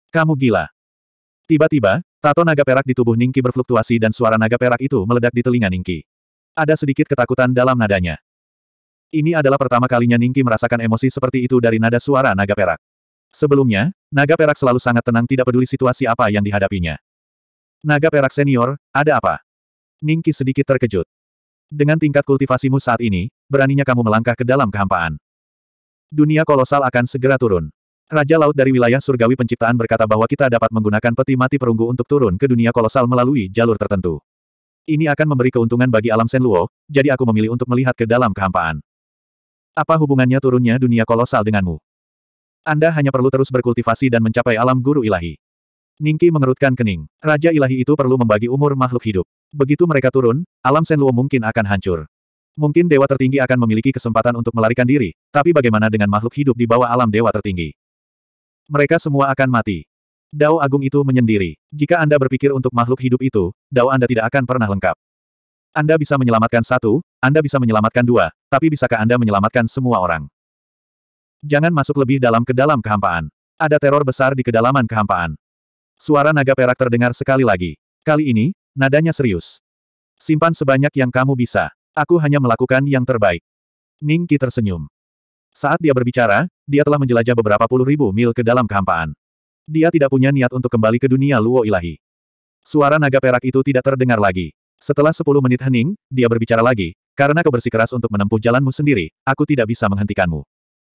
Kamu gila. Tiba-tiba, tato naga perak di tubuh Ningki berfluktuasi dan suara naga perak itu meledak di telinga Ningki. Ada sedikit ketakutan dalam nadanya. Ini adalah pertama kalinya Ningki merasakan emosi seperti itu dari nada suara naga perak. Sebelumnya, naga perak selalu sangat tenang tidak peduli situasi apa yang dihadapinya. Naga perak senior, ada apa? Ningki sedikit terkejut. Dengan tingkat kultivasimu saat ini, beraninya kamu melangkah ke dalam kehampaan. Dunia kolosal akan segera turun. Raja Laut dari wilayah surgawi penciptaan berkata bahwa kita dapat menggunakan peti mati perunggu untuk turun ke dunia kolosal melalui jalur tertentu. Ini akan memberi keuntungan bagi alam Senluo, jadi aku memilih untuk melihat ke dalam kehampaan. Apa hubungannya turunnya dunia kolosal denganmu? Anda hanya perlu terus berkultivasi dan mencapai alam guru ilahi. Ningki mengerutkan kening. Raja ilahi itu perlu membagi umur makhluk hidup. Begitu mereka turun, alam Senluo mungkin akan hancur. Mungkin dewa tertinggi akan memiliki kesempatan untuk melarikan diri, tapi bagaimana dengan makhluk hidup di bawah alam dewa tertinggi? Mereka semua akan mati. Dao Agung itu menyendiri. Jika Anda berpikir untuk makhluk hidup itu, Dao Anda tidak akan pernah lengkap. Anda bisa menyelamatkan satu, Anda bisa menyelamatkan dua, tapi bisakah Anda menyelamatkan semua orang? Jangan masuk lebih dalam ke dalam kehampaan. Ada teror besar di kedalaman kehampaan. Suara naga perak terdengar sekali lagi. Kali ini, nadanya serius. Simpan sebanyak yang kamu bisa. Aku hanya melakukan yang terbaik. Ning Qi tersenyum. Saat dia berbicara, dia telah menjelajah beberapa puluh ribu mil ke dalam kehampaan. Dia tidak punya niat untuk kembali ke dunia Luo Ilahi. Suara naga perak itu tidak terdengar lagi. Setelah sepuluh menit hening, dia berbicara lagi, karena kau bersikeras untuk menempuh jalanmu sendiri, aku tidak bisa menghentikanmu.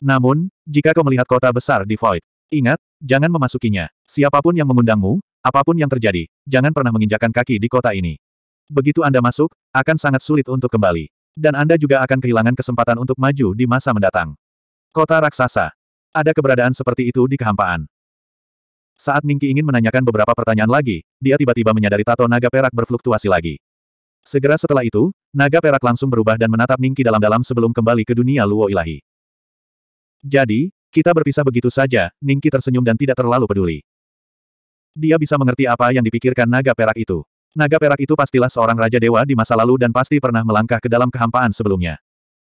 Namun, jika kau melihat kota besar di Void, ingat, jangan memasukinya. Siapapun yang mengundangmu, apapun yang terjadi, jangan pernah menginjakan kaki di kota ini. Begitu Anda masuk, akan sangat sulit untuk kembali. Dan Anda juga akan kehilangan kesempatan untuk maju di masa mendatang. Kota Raksasa. Ada keberadaan seperti itu di kehampaan. Saat Ningki ingin menanyakan beberapa pertanyaan lagi, dia tiba-tiba menyadari tato naga perak berfluktuasi lagi. Segera setelah itu, naga perak langsung berubah dan menatap Ningki dalam-dalam sebelum kembali ke dunia Luo Ilahi. Jadi, kita berpisah begitu saja, Ningki tersenyum dan tidak terlalu peduli. Dia bisa mengerti apa yang dipikirkan naga perak itu. Naga perak itu pastilah seorang raja dewa di masa lalu dan pasti pernah melangkah ke dalam kehampaan sebelumnya.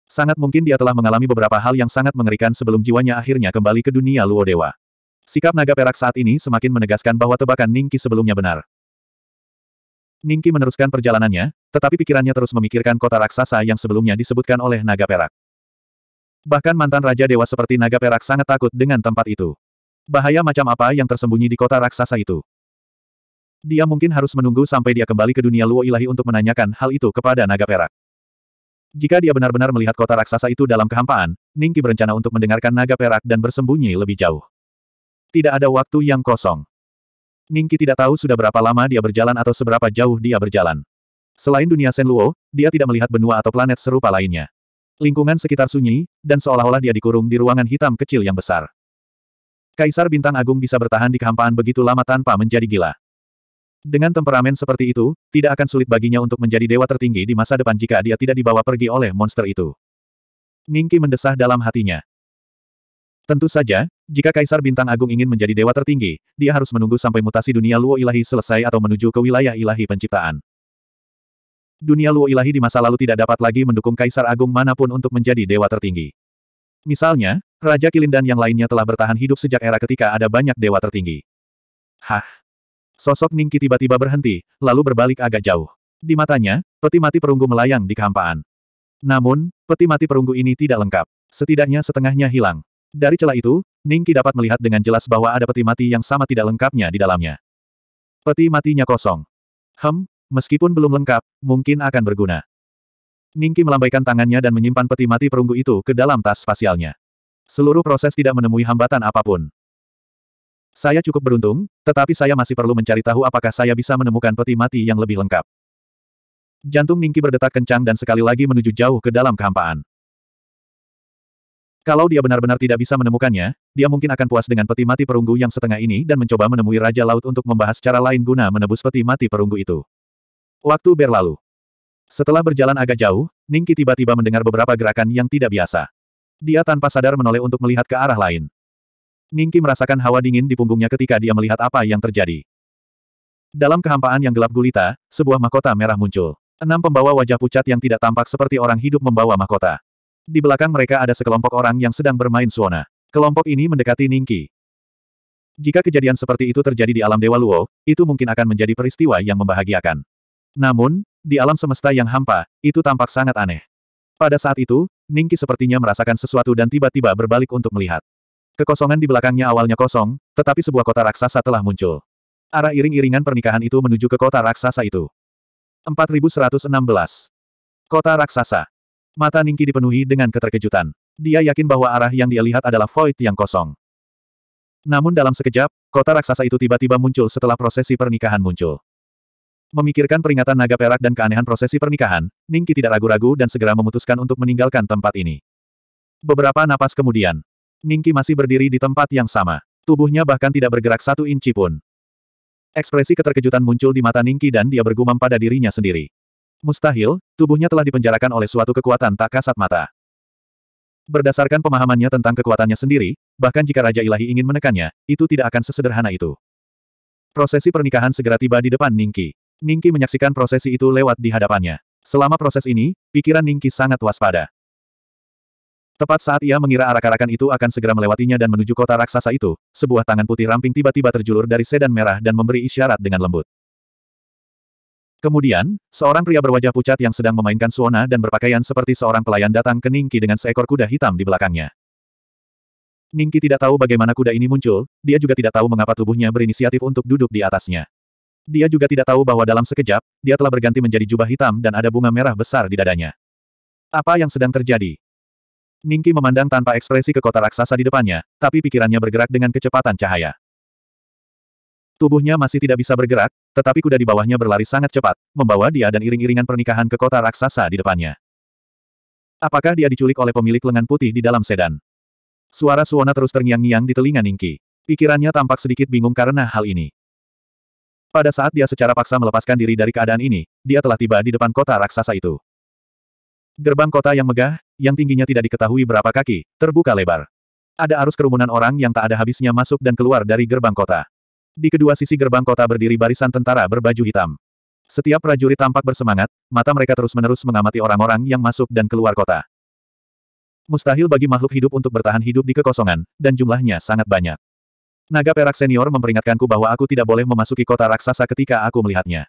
Sangat mungkin dia telah mengalami beberapa hal yang sangat mengerikan sebelum jiwanya akhirnya kembali ke dunia Luo Dewa. Sikap naga perak saat ini semakin menegaskan bahwa tebakan Ningki sebelumnya benar. Ningki meneruskan perjalanannya, tetapi pikirannya terus memikirkan kota raksasa yang sebelumnya disebutkan oleh naga perak. Bahkan mantan raja dewa seperti naga perak sangat takut dengan tempat itu. Bahaya macam apa yang tersembunyi di kota raksasa itu? Dia mungkin harus menunggu sampai dia kembali ke dunia Luo Ilahi untuk menanyakan hal itu kepada naga perak. Jika dia benar-benar melihat kota raksasa itu dalam kehampaan, Ningki berencana untuk mendengarkan naga perak dan bersembunyi lebih jauh. Tidak ada waktu yang kosong. Ningki tidak tahu sudah berapa lama dia berjalan atau seberapa jauh dia berjalan. Selain dunia Sen Luo, dia tidak melihat benua atau planet serupa lainnya. Lingkungan sekitar sunyi, dan seolah-olah dia dikurung di ruangan hitam kecil yang besar. Kaisar Bintang Agung bisa bertahan di kehampaan begitu lama tanpa menjadi gila. Dengan temperamen seperti itu, tidak akan sulit baginya untuk menjadi dewa tertinggi di masa depan jika dia tidak dibawa pergi oleh monster itu. Ningki mendesah dalam hatinya. Tentu saja, jika Kaisar Bintang Agung ingin menjadi dewa tertinggi, dia harus menunggu sampai mutasi dunia Luo Ilahi selesai atau menuju ke wilayah ilahi penciptaan. Dunia Luo Ilahi di masa lalu tidak dapat lagi mendukung Kaisar Agung manapun untuk menjadi dewa tertinggi. Misalnya, Raja Kilindan yang lainnya telah bertahan hidup sejak era ketika ada banyak dewa tertinggi. Hah, Sosok Ningki tiba-tiba berhenti, lalu berbalik agak jauh. Di matanya, peti mati perunggu melayang di kehampaan. Namun, peti mati perunggu ini tidak lengkap. Setidaknya setengahnya hilang. Dari celah itu, Ningki dapat melihat dengan jelas bahwa ada peti mati yang sama tidak lengkapnya di dalamnya. Peti matinya kosong. Hem, meskipun belum lengkap, mungkin akan berguna. Ningki melambaikan tangannya dan menyimpan peti mati perunggu itu ke dalam tas spasialnya. Seluruh proses tidak menemui hambatan apapun. Saya cukup beruntung, tetapi saya masih perlu mencari tahu apakah saya bisa menemukan peti mati yang lebih lengkap. Jantung Ningki berdetak kencang dan sekali lagi menuju jauh ke dalam kehampaan. Kalau dia benar-benar tidak bisa menemukannya, dia mungkin akan puas dengan peti mati perunggu yang setengah ini dan mencoba menemui Raja Laut untuk membahas cara lain guna menebus peti mati perunggu itu. Waktu berlalu. Setelah berjalan agak jauh, Ningki tiba-tiba mendengar beberapa gerakan yang tidak biasa. Dia tanpa sadar menoleh untuk melihat ke arah lain. Ningki merasakan hawa dingin di punggungnya ketika dia melihat apa yang terjadi. Dalam kehampaan yang gelap gulita, sebuah mahkota merah muncul. Enam pembawa wajah pucat yang tidak tampak seperti orang hidup membawa mahkota. Di belakang mereka ada sekelompok orang yang sedang bermain suona. Kelompok ini mendekati Ningki. Jika kejadian seperti itu terjadi di alam Dewa Luo, itu mungkin akan menjadi peristiwa yang membahagiakan. Namun, di alam semesta yang hampa, itu tampak sangat aneh. Pada saat itu, Ningki sepertinya merasakan sesuatu dan tiba-tiba berbalik untuk melihat. Kekosongan di belakangnya awalnya kosong, tetapi sebuah kota raksasa telah muncul. Arah iring-iringan pernikahan itu menuju ke kota raksasa itu. 4116. Kota raksasa. Mata Ningki dipenuhi dengan keterkejutan. Dia yakin bahwa arah yang dia lihat adalah void yang kosong. Namun dalam sekejap, kota raksasa itu tiba-tiba muncul setelah prosesi pernikahan muncul. Memikirkan peringatan naga perak dan keanehan prosesi pernikahan, Ningki tidak ragu-ragu dan segera memutuskan untuk meninggalkan tempat ini. Beberapa napas kemudian, Ningki masih berdiri di tempat yang sama. Tubuhnya bahkan tidak bergerak satu inci pun. Ekspresi keterkejutan muncul di mata Ningki dan dia bergumam pada dirinya sendiri. Mustahil, tubuhnya telah dipenjarakan oleh suatu kekuatan tak kasat mata. Berdasarkan pemahamannya tentang kekuatannya sendiri, bahkan jika Raja Ilahi ingin menekannya, itu tidak akan sesederhana itu. Prosesi pernikahan segera tiba di depan Ningki. Ningki menyaksikan prosesi itu lewat di hadapannya. Selama proses ini, pikiran Ningki sangat waspada. Tepat saat ia mengira arak-arakan itu akan segera melewatinya dan menuju kota raksasa itu, sebuah tangan putih ramping tiba-tiba terjulur dari sedan merah dan memberi isyarat dengan lembut. Kemudian, seorang pria berwajah pucat yang sedang memainkan suona dan berpakaian seperti seorang pelayan datang ke Ningki dengan seekor kuda hitam di belakangnya. Ningki tidak tahu bagaimana kuda ini muncul, dia juga tidak tahu mengapa tubuhnya berinisiatif untuk duduk di atasnya. Dia juga tidak tahu bahwa dalam sekejap, dia telah berganti menjadi jubah hitam dan ada bunga merah besar di dadanya. Apa yang sedang terjadi? Ningki memandang tanpa ekspresi ke kota raksasa di depannya, tapi pikirannya bergerak dengan kecepatan cahaya. Tubuhnya masih tidak bisa bergerak, tetapi kuda di bawahnya berlari sangat cepat, membawa dia dan iring-iringan pernikahan ke kota raksasa di depannya. Apakah dia diculik oleh pemilik lengan putih di dalam sedan? Suara Suona terus terngiang-ngiang di telinga Ningki. Pikirannya tampak sedikit bingung karena hal ini. Pada saat dia secara paksa melepaskan diri dari keadaan ini, dia telah tiba di depan kota raksasa itu. Gerbang kota yang megah, yang tingginya tidak diketahui berapa kaki, terbuka lebar. Ada arus kerumunan orang yang tak ada habisnya masuk dan keluar dari gerbang kota. Di kedua sisi gerbang kota berdiri barisan tentara berbaju hitam. Setiap prajurit tampak bersemangat, mata mereka terus-menerus mengamati orang-orang yang masuk dan keluar kota. Mustahil bagi makhluk hidup untuk bertahan hidup di kekosongan, dan jumlahnya sangat banyak. Naga perak senior memperingatkanku bahwa aku tidak boleh memasuki kota raksasa ketika aku melihatnya.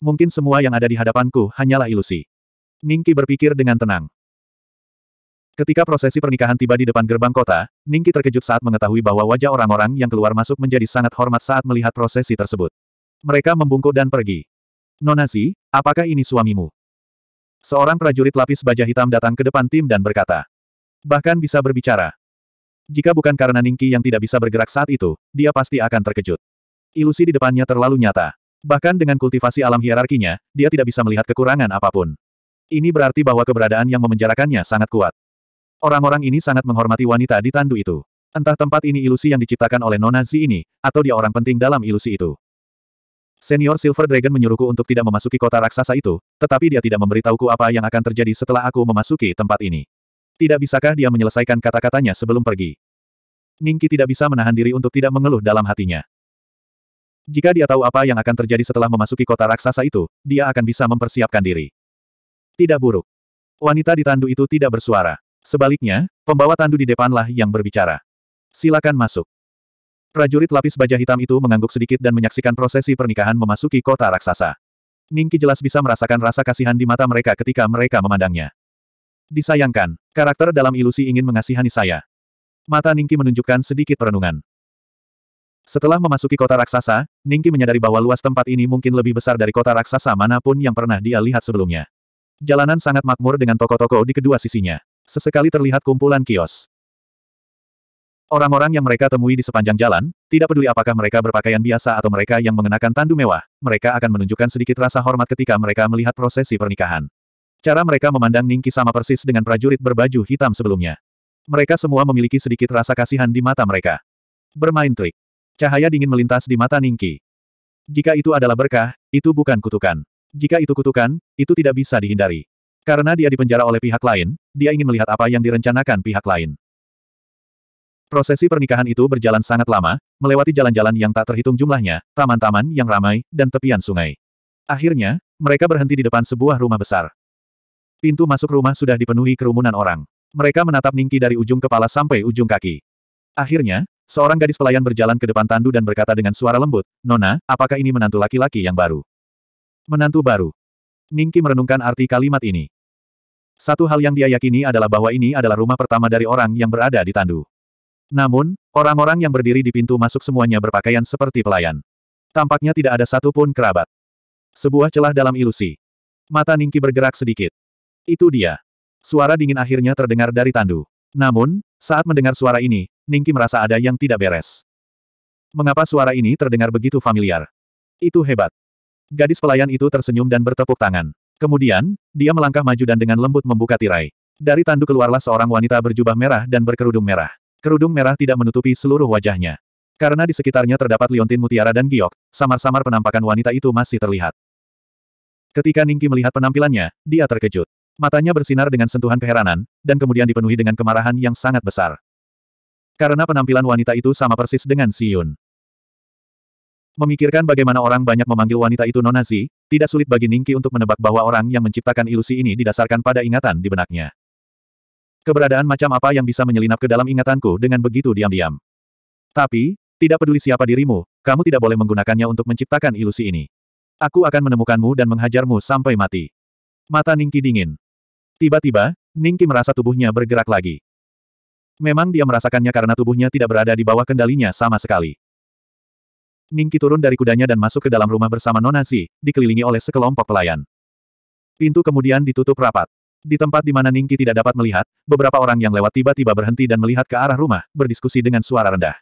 Mungkin semua yang ada di hadapanku hanyalah ilusi. Ningki berpikir dengan tenang. Ketika prosesi pernikahan tiba di depan gerbang kota, Ningki terkejut saat mengetahui bahwa wajah orang-orang yang keluar masuk menjadi sangat hormat saat melihat prosesi tersebut. Mereka membungkuk dan pergi. Nonasi, apakah ini suamimu? Seorang prajurit lapis baja hitam datang ke depan tim dan berkata. Bahkan bisa berbicara. Jika bukan karena Ningki yang tidak bisa bergerak saat itu, dia pasti akan terkejut. Ilusi di depannya terlalu nyata. Bahkan dengan kultivasi alam hierarkinya, dia tidak bisa melihat kekurangan apapun. Ini berarti bahwa keberadaan yang memenjarakannya sangat kuat. Orang-orang ini sangat menghormati wanita di tandu itu. Entah tempat ini ilusi yang diciptakan oleh Nona Zi ini, atau dia orang penting dalam ilusi itu. Senior Silver Dragon menyuruhku untuk tidak memasuki kota raksasa itu, tetapi dia tidak memberitahuku apa yang akan terjadi setelah aku memasuki tempat ini. Tidak bisakah dia menyelesaikan kata-katanya sebelum pergi? Ningki tidak bisa menahan diri untuk tidak mengeluh dalam hatinya. Jika dia tahu apa yang akan terjadi setelah memasuki kota raksasa itu, dia akan bisa mempersiapkan diri. Tidak buruk. Wanita di tandu itu tidak bersuara. Sebaliknya, pembawa tandu di depanlah yang berbicara. Silakan masuk. Prajurit lapis baja hitam itu mengangguk sedikit dan menyaksikan prosesi pernikahan memasuki kota raksasa. Ningki jelas bisa merasakan rasa kasihan di mata mereka ketika mereka memandangnya. Disayangkan, karakter dalam ilusi ingin mengasihani saya. Mata Ningki menunjukkan sedikit perenungan. Setelah memasuki kota raksasa, Ningki menyadari bahwa luas tempat ini mungkin lebih besar dari kota raksasa manapun yang pernah dia lihat sebelumnya. Jalanan sangat makmur dengan toko-toko di kedua sisinya sesekali terlihat kumpulan kios. Orang-orang yang mereka temui di sepanjang jalan, tidak peduli apakah mereka berpakaian biasa atau mereka yang mengenakan tandu mewah, mereka akan menunjukkan sedikit rasa hormat ketika mereka melihat prosesi pernikahan. Cara mereka memandang Ningki sama persis dengan prajurit berbaju hitam sebelumnya. Mereka semua memiliki sedikit rasa kasihan di mata mereka. Bermain trik. Cahaya dingin melintas di mata Ningki. Jika itu adalah berkah, itu bukan kutukan. Jika itu kutukan, itu tidak bisa dihindari. Karena dia dipenjara oleh pihak lain, dia ingin melihat apa yang direncanakan pihak lain. Prosesi pernikahan itu berjalan sangat lama, melewati jalan-jalan yang tak terhitung jumlahnya, taman-taman yang ramai, dan tepian sungai. Akhirnya, mereka berhenti di depan sebuah rumah besar. Pintu masuk rumah sudah dipenuhi kerumunan orang. Mereka menatap Ningki dari ujung kepala sampai ujung kaki. Akhirnya, seorang gadis pelayan berjalan ke depan Tandu dan berkata dengan suara lembut, Nona, apakah ini menantu laki-laki yang baru? Menantu baru. Ningki merenungkan arti kalimat ini. Satu hal yang dia yakini adalah bahwa ini adalah rumah pertama dari orang yang berada di Tandu. Namun, orang-orang yang berdiri di pintu masuk semuanya berpakaian seperti pelayan. Tampaknya tidak ada satu pun kerabat. Sebuah celah dalam ilusi. Mata Ningki bergerak sedikit. Itu dia. Suara dingin akhirnya terdengar dari Tandu. Namun, saat mendengar suara ini, Ningki merasa ada yang tidak beres. Mengapa suara ini terdengar begitu familiar? Itu hebat. Gadis pelayan itu tersenyum dan bertepuk tangan. Kemudian, dia melangkah maju dan dengan lembut membuka tirai. Dari tanduk keluarlah seorang wanita berjubah merah dan berkerudung merah. Kerudung merah tidak menutupi seluruh wajahnya. Karena di sekitarnya terdapat liontin mutiara dan giok, samar-samar penampakan wanita itu masih terlihat. Ketika Ningki melihat penampilannya, dia terkejut. Matanya bersinar dengan sentuhan keheranan, dan kemudian dipenuhi dengan kemarahan yang sangat besar. Karena penampilan wanita itu sama persis dengan Siyun. Memikirkan bagaimana orang banyak memanggil wanita itu Nonazi, tidak sulit bagi Ningki untuk menebak bahwa orang yang menciptakan ilusi ini didasarkan pada ingatan di benaknya. Keberadaan macam apa yang bisa menyelinap ke dalam ingatanku dengan begitu diam-diam. Tapi, tidak peduli siapa dirimu, kamu tidak boleh menggunakannya untuk menciptakan ilusi ini. Aku akan menemukanmu dan menghajarmu sampai mati. Mata Ningki dingin. Tiba-tiba, Ningki merasa tubuhnya bergerak lagi. Memang dia merasakannya karena tubuhnya tidak berada di bawah kendalinya sama sekali. Ningki turun dari kudanya dan masuk ke dalam rumah bersama Nonazi, dikelilingi oleh sekelompok pelayan. Pintu kemudian ditutup rapat. Di tempat di mana Ningki tidak dapat melihat, beberapa orang yang lewat tiba-tiba berhenti dan melihat ke arah rumah, berdiskusi dengan suara rendah.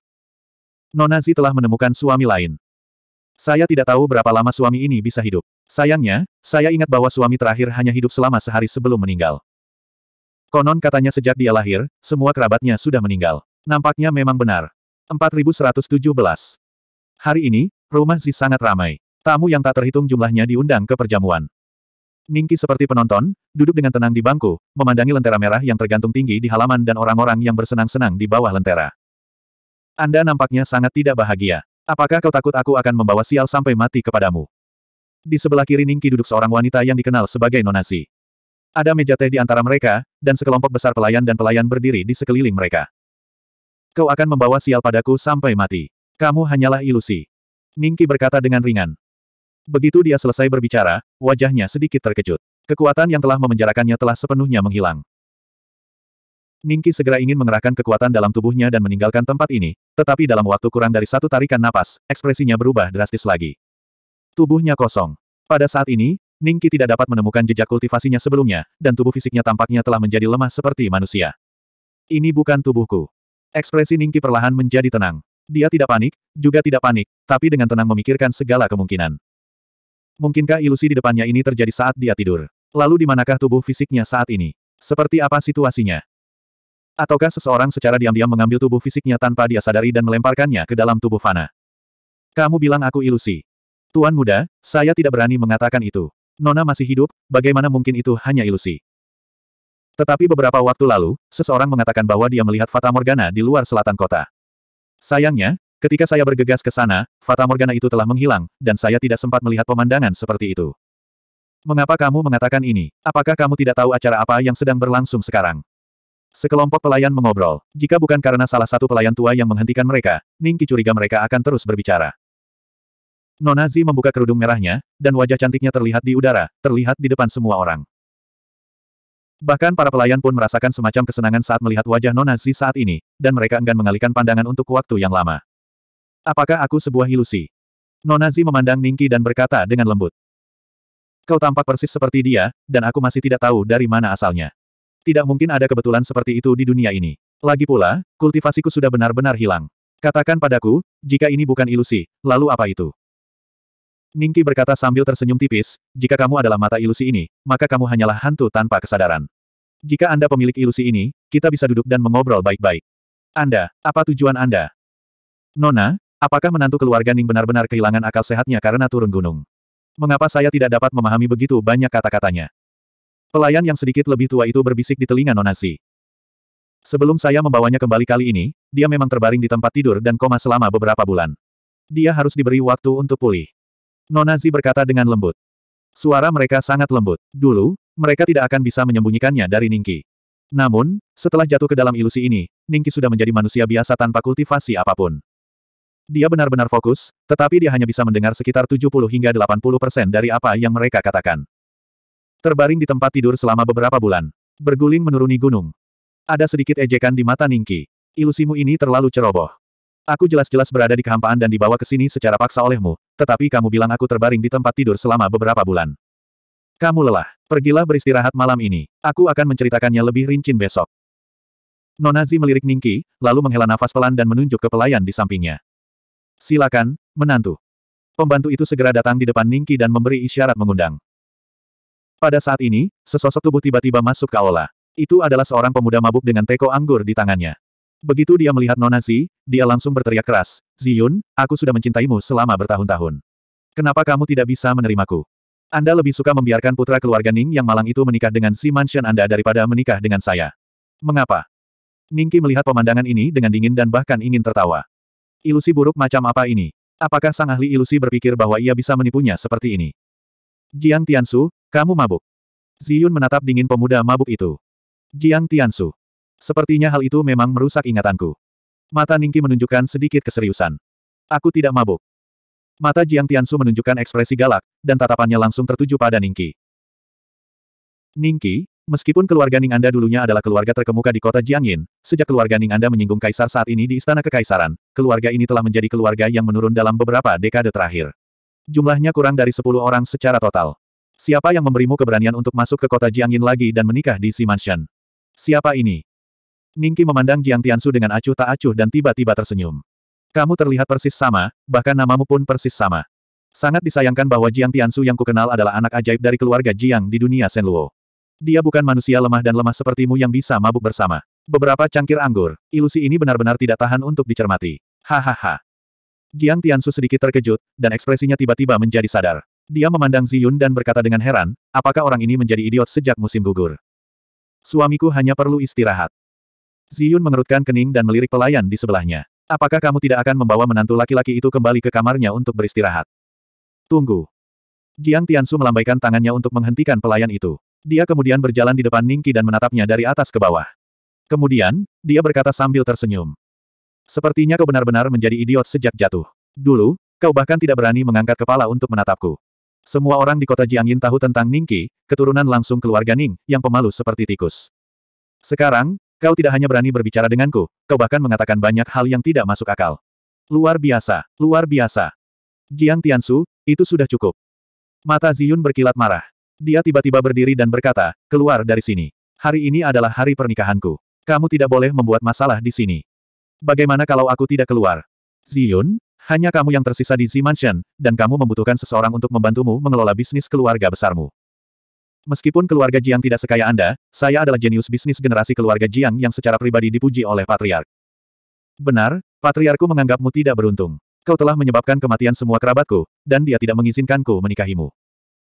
Nonazi telah menemukan suami lain. Saya tidak tahu berapa lama suami ini bisa hidup. Sayangnya, saya ingat bahwa suami terakhir hanya hidup selama sehari sebelum meninggal. Konon katanya sejak dia lahir, semua kerabatnya sudah meninggal. Nampaknya memang benar. 4117 Hari ini, rumah Zi sangat ramai. Tamu yang tak terhitung jumlahnya diundang ke perjamuan. Ningki seperti penonton, duduk dengan tenang di bangku, memandangi lentera merah yang tergantung tinggi di halaman dan orang-orang yang bersenang-senang di bawah lentera. Anda nampaknya sangat tidak bahagia. Apakah kau takut aku akan membawa sial sampai mati kepadamu? Di sebelah kiri Ningki duduk seorang wanita yang dikenal sebagai Nonasi. Ada meja teh di antara mereka, dan sekelompok besar pelayan dan pelayan berdiri di sekeliling mereka. Kau akan membawa sial padaku sampai mati. Kamu hanyalah ilusi. Ningki berkata dengan ringan. Begitu dia selesai berbicara, wajahnya sedikit terkejut. Kekuatan yang telah memenjarakannya telah sepenuhnya menghilang. Ningki segera ingin mengerahkan kekuatan dalam tubuhnya dan meninggalkan tempat ini, tetapi dalam waktu kurang dari satu tarikan napas, ekspresinya berubah drastis lagi. Tubuhnya kosong. Pada saat ini, Ningki tidak dapat menemukan jejak kultivasinya sebelumnya, dan tubuh fisiknya tampaknya telah menjadi lemah seperti manusia. Ini bukan tubuhku. Ekspresi Ningki perlahan menjadi tenang. Dia tidak panik, juga tidak panik, tapi dengan tenang memikirkan segala kemungkinan. Mungkinkah ilusi di depannya ini terjadi saat dia tidur? Lalu di manakah tubuh fisiknya saat ini? Seperti apa situasinya? Ataukah seseorang secara diam-diam mengambil tubuh fisiknya tanpa dia sadari dan melemparkannya ke dalam tubuh Fana? Kamu bilang aku ilusi. Tuan muda, saya tidak berani mengatakan itu. Nona masih hidup, bagaimana mungkin itu hanya ilusi? Tetapi beberapa waktu lalu, seseorang mengatakan bahwa dia melihat Fata Morgana di luar selatan kota. Sayangnya, ketika saya bergegas ke sana, Fata Morgana itu telah menghilang, dan saya tidak sempat melihat pemandangan seperti itu. Mengapa kamu mengatakan ini? Apakah kamu tidak tahu acara apa yang sedang berlangsung sekarang? Sekelompok pelayan mengobrol. Jika bukan karena salah satu pelayan tua yang menghentikan mereka, Ningki curiga mereka akan terus berbicara. Nonazi membuka kerudung merahnya, dan wajah cantiknya terlihat di udara, terlihat di depan semua orang. Bahkan para pelayan pun merasakan semacam kesenangan saat melihat wajah Nonazi saat ini, dan mereka enggan mengalihkan pandangan untuk waktu yang lama. Apakah aku sebuah ilusi? Nonazi memandang Ningki dan berkata dengan lembut. Kau tampak persis seperti dia, dan aku masih tidak tahu dari mana asalnya. Tidak mungkin ada kebetulan seperti itu di dunia ini. Lagi pula, kultivasiku sudah benar-benar hilang. Katakan padaku, jika ini bukan ilusi, lalu apa itu? Ningki berkata sambil tersenyum tipis, jika kamu adalah mata ilusi ini, maka kamu hanyalah hantu tanpa kesadaran. Jika Anda pemilik ilusi ini, kita bisa duduk dan mengobrol baik-baik. Anda, apa tujuan Anda? Nona, apakah menantu keluarga Ning benar-benar kehilangan akal sehatnya karena turun gunung? Mengapa saya tidak dapat memahami begitu banyak kata-katanya? Pelayan yang sedikit lebih tua itu berbisik di telinga Nona Nonasi. Sebelum saya membawanya kembali kali ini, dia memang terbaring di tempat tidur dan koma selama beberapa bulan. Dia harus diberi waktu untuk pulih. Nonazi berkata dengan lembut. Suara mereka sangat lembut. Dulu, mereka tidak akan bisa menyembunyikannya dari Ningki. Namun, setelah jatuh ke dalam ilusi ini, Ningki sudah menjadi manusia biasa tanpa kultivasi apapun. Dia benar-benar fokus, tetapi dia hanya bisa mendengar sekitar 70 hingga 80 persen dari apa yang mereka katakan. Terbaring di tempat tidur selama beberapa bulan. Berguling menuruni gunung. Ada sedikit ejekan di mata Ningki. Ilusimu ini terlalu ceroboh. Aku jelas-jelas berada di kehampaan dan dibawa ke sini secara paksa olehmu, tetapi kamu bilang aku terbaring di tempat tidur selama beberapa bulan. Kamu lelah, pergilah beristirahat malam ini. Aku akan menceritakannya lebih rinci besok. Nonazi melirik Ningki, lalu menghela nafas pelan dan menunjuk ke pelayan di sampingnya. Silakan, menantu. Pembantu itu segera datang di depan Ningki dan memberi isyarat mengundang. Pada saat ini, sesosok tubuh tiba-tiba masuk ke aula. Itu adalah seorang pemuda mabuk dengan teko anggur di tangannya. Begitu dia melihat Nona Zi, dia langsung berteriak keras, Ziyun, aku sudah mencintaimu selama bertahun-tahun. Kenapa kamu tidak bisa menerimaku? Anda lebih suka membiarkan putra keluarga Ning yang malang itu menikah dengan si mansion Anda daripada menikah dengan saya. Mengapa? Ningki melihat pemandangan ini dengan dingin dan bahkan ingin tertawa. Ilusi buruk macam apa ini? Apakah sang ahli ilusi berpikir bahwa ia bisa menipunya seperti ini? Jiang Tiansu, kamu mabuk. Ziyun menatap dingin pemuda mabuk itu. Jiang Tiansu. Sepertinya hal itu memang merusak ingatanku. Mata Ningki menunjukkan sedikit keseriusan. Aku tidak mabuk. Mata Jiang Tiansu menunjukkan ekspresi galak, dan tatapannya langsung tertuju pada Ningki. Ningki, meskipun keluarga Ning Anda dulunya adalah keluarga terkemuka di kota Jiangyin, sejak keluarga Ning Anda menyinggung kaisar saat ini di Istana Kekaisaran, keluarga ini telah menjadi keluarga yang menurun dalam beberapa dekade terakhir. Jumlahnya kurang dari 10 orang secara total. Siapa yang memberimu keberanian untuk masuk ke kota Jiangyin lagi dan menikah di Mansion? Siapa ini? Ningki memandang Jiang Tiansu dengan acuh tak acuh dan tiba-tiba tersenyum. Kamu terlihat persis sama, bahkan namamu pun persis sama. Sangat disayangkan bahwa Jiang Tiansu yang kukenal adalah anak ajaib dari keluarga Jiang di dunia Senluo. Dia bukan manusia lemah dan lemah sepertimu yang bisa mabuk bersama. Beberapa cangkir anggur, ilusi ini benar-benar tidak tahan untuk dicermati. Hahaha. Jiang Tiansu sedikit terkejut, dan ekspresinya tiba-tiba menjadi sadar. Dia memandang Ziyun dan berkata dengan heran, apakah orang ini menjadi idiot sejak musim gugur? Suamiku hanya perlu istirahat. Ziyun mengerutkan kening dan melirik pelayan di sebelahnya. Apakah kamu tidak akan membawa menantu laki-laki itu kembali ke kamarnya untuk beristirahat? Tunggu. Jiang Tiansu melambaikan tangannya untuk menghentikan pelayan itu. Dia kemudian berjalan di depan Ningki dan menatapnya dari atas ke bawah. Kemudian, dia berkata sambil tersenyum. Sepertinya kau benar-benar menjadi idiot sejak jatuh. Dulu, kau bahkan tidak berani mengangkat kepala untuk menatapku. Semua orang di kota Yin tahu tentang Ningki, keturunan langsung keluarga Ning, yang pemalu seperti tikus. Sekarang, Kau tidak hanya berani berbicara denganku, kau bahkan mengatakan banyak hal yang tidak masuk akal. Luar biasa, luar biasa. Jiang Tiansu, itu sudah cukup. Mata Ziyun berkilat marah. Dia tiba-tiba berdiri dan berkata, keluar dari sini. Hari ini adalah hari pernikahanku. Kamu tidak boleh membuat masalah di sini. Bagaimana kalau aku tidak keluar? Ziyun, hanya kamu yang tersisa di Z Mansion, dan kamu membutuhkan seseorang untuk membantumu mengelola bisnis keluarga besarmu. Meskipun keluarga Jiang tidak sekaya Anda, saya adalah jenius bisnis generasi keluarga Jiang yang secara pribadi dipuji oleh Patriark. Benar, Patriarku menganggapmu tidak beruntung. Kau telah menyebabkan kematian semua kerabatku, dan dia tidak mengizinkanku menikahimu.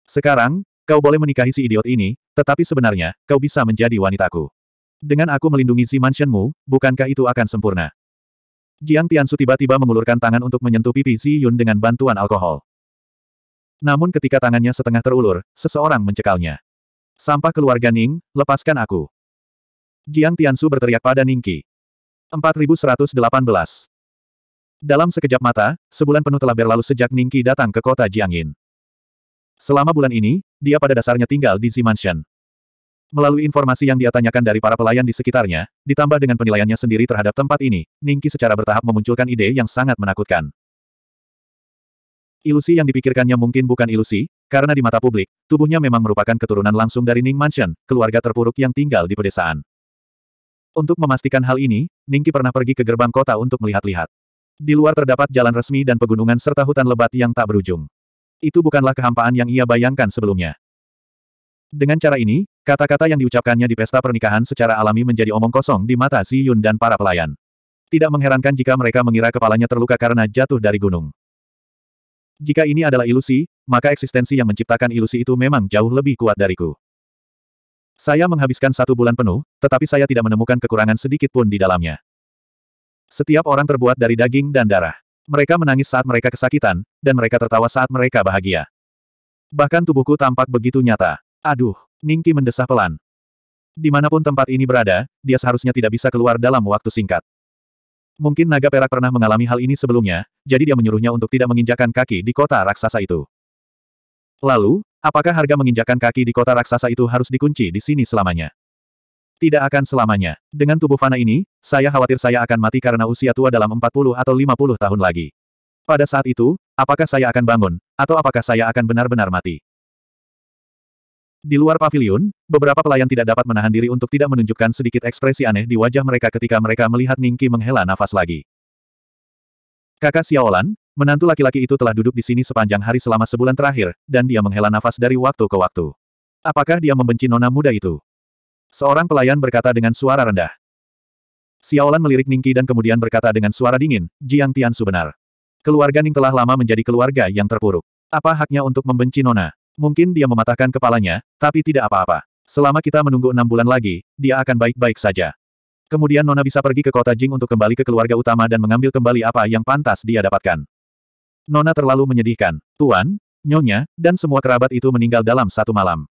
Sekarang, kau boleh menikahi si idiot ini, tetapi sebenarnya, kau bisa menjadi wanitaku. Dengan aku melindungi si mansionmu, bukankah itu akan sempurna? Jiang Tiansu tiba-tiba mengulurkan tangan untuk menyentuh pipi Si Yun dengan bantuan alkohol. Namun ketika tangannya setengah terulur, seseorang mencekalnya. Sampah keluarga Ning, lepaskan aku. Jiang Tianshu berteriak pada Ningqi. 4118. Dalam sekejap mata, sebulan penuh telah berlalu sejak Ningqi datang ke kota Jiangin. Selama bulan ini, dia pada dasarnya tinggal di Zimansion. Mansion. Melalui informasi yang dia tanyakan dari para pelayan di sekitarnya, ditambah dengan penilaiannya sendiri terhadap tempat ini, Ningqi secara bertahap memunculkan ide yang sangat menakutkan. Ilusi yang dipikirkannya mungkin bukan ilusi, karena di mata publik, tubuhnya memang merupakan keturunan langsung dari Ning Mansion, keluarga terpuruk yang tinggal di pedesaan. Untuk memastikan hal ini, Ningki pernah pergi ke gerbang kota untuk melihat-lihat. Di luar terdapat jalan resmi dan pegunungan serta hutan lebat yang tak berujung. Itu bukanlah kehampaan yang ia bayangkan sebelumnya. Dengan cara ini, kata-kata yang diucapkannya di pesta pernikahan secara alami menjadi omong kosong di mata Si Yun dan para pelayan. Tidak mengherankan jika mereka mengira kepalanya terluka karena jatuh dari gunung. Jika ini adalah ilusi, maka eksistensi yang menciptakan ilusi itu memang jauh lebih kuat dariku. Saya menghabiskan satu bulan penuh, tetapi saya tidak menemukan kekurangan sedikit pun di dalamnya. Setiap orang terbuat dari daging dan darah. Mereka menangis saat mereka kesakitan, dan mereka tertawa saat mereka bahagia. Bahkan tubuhku tampak begitu nyata. Aduh, Ningki mendesah pelan. Dimanapun tempat ini berada, dia seharusnya tidak bisa keluar dalam waktu singkat. Mungkin naga perak pernah mengalami hal ini sebelumnya, jadi dia menyuruhnya untuk tidak menginjakan kaki di kota raksasa itu. Lalu, apakah harga menginjakan kaki di kota raksasa itu harus dikunci di sini selamanya? Tidak akan selamanya. Dengan tubuh fana ini, saya khawatir saya akan mati karena usia tua dalam 40 atau 50 tahun lagi. Pada saat itu, apakah saya akan bangun, atau apakah saya akan benar-benar mati? Di luar pavilion, beberapa pelayan tidak dapat menahan diri untuk tidak menunjukkan sedikit ekspresi aneh di wajah mereka ketika mereka melihat Ningki menghela nafas lagi. Kakak Xiaolan, menantu laki-laki itu telah duduk di sini sepanjang hari selama sebulan terakhir, dan dia menghela nafas dari waktu ke waktu. Apakah dia membenci nona muda itu? Seorang pelayan berkata dengan suara rendah. Xiaolan melirik Ningki dan kemudian berkata dengan suara dingin, Jiang Tian benar. Keluarga Ning telah lama menjadi keluarga yang terpuruk. Apa haknya untuk membenci Nona? Mungkin dia mematahkan kepalanya, tapi tidak apa-apa. Selama kita menunggu enam bulan lagi, dia akan baik-baik saja. Kemudian Nona bisa pergi ke kota Jing untuk kembali ke keluarga utama dan mengambil kembali apa yang pantas dia dapatkan. Nona terlalu menyedihkan. Tuan, nyonya, dan semua kerabat itu meninggal dalam satu malam.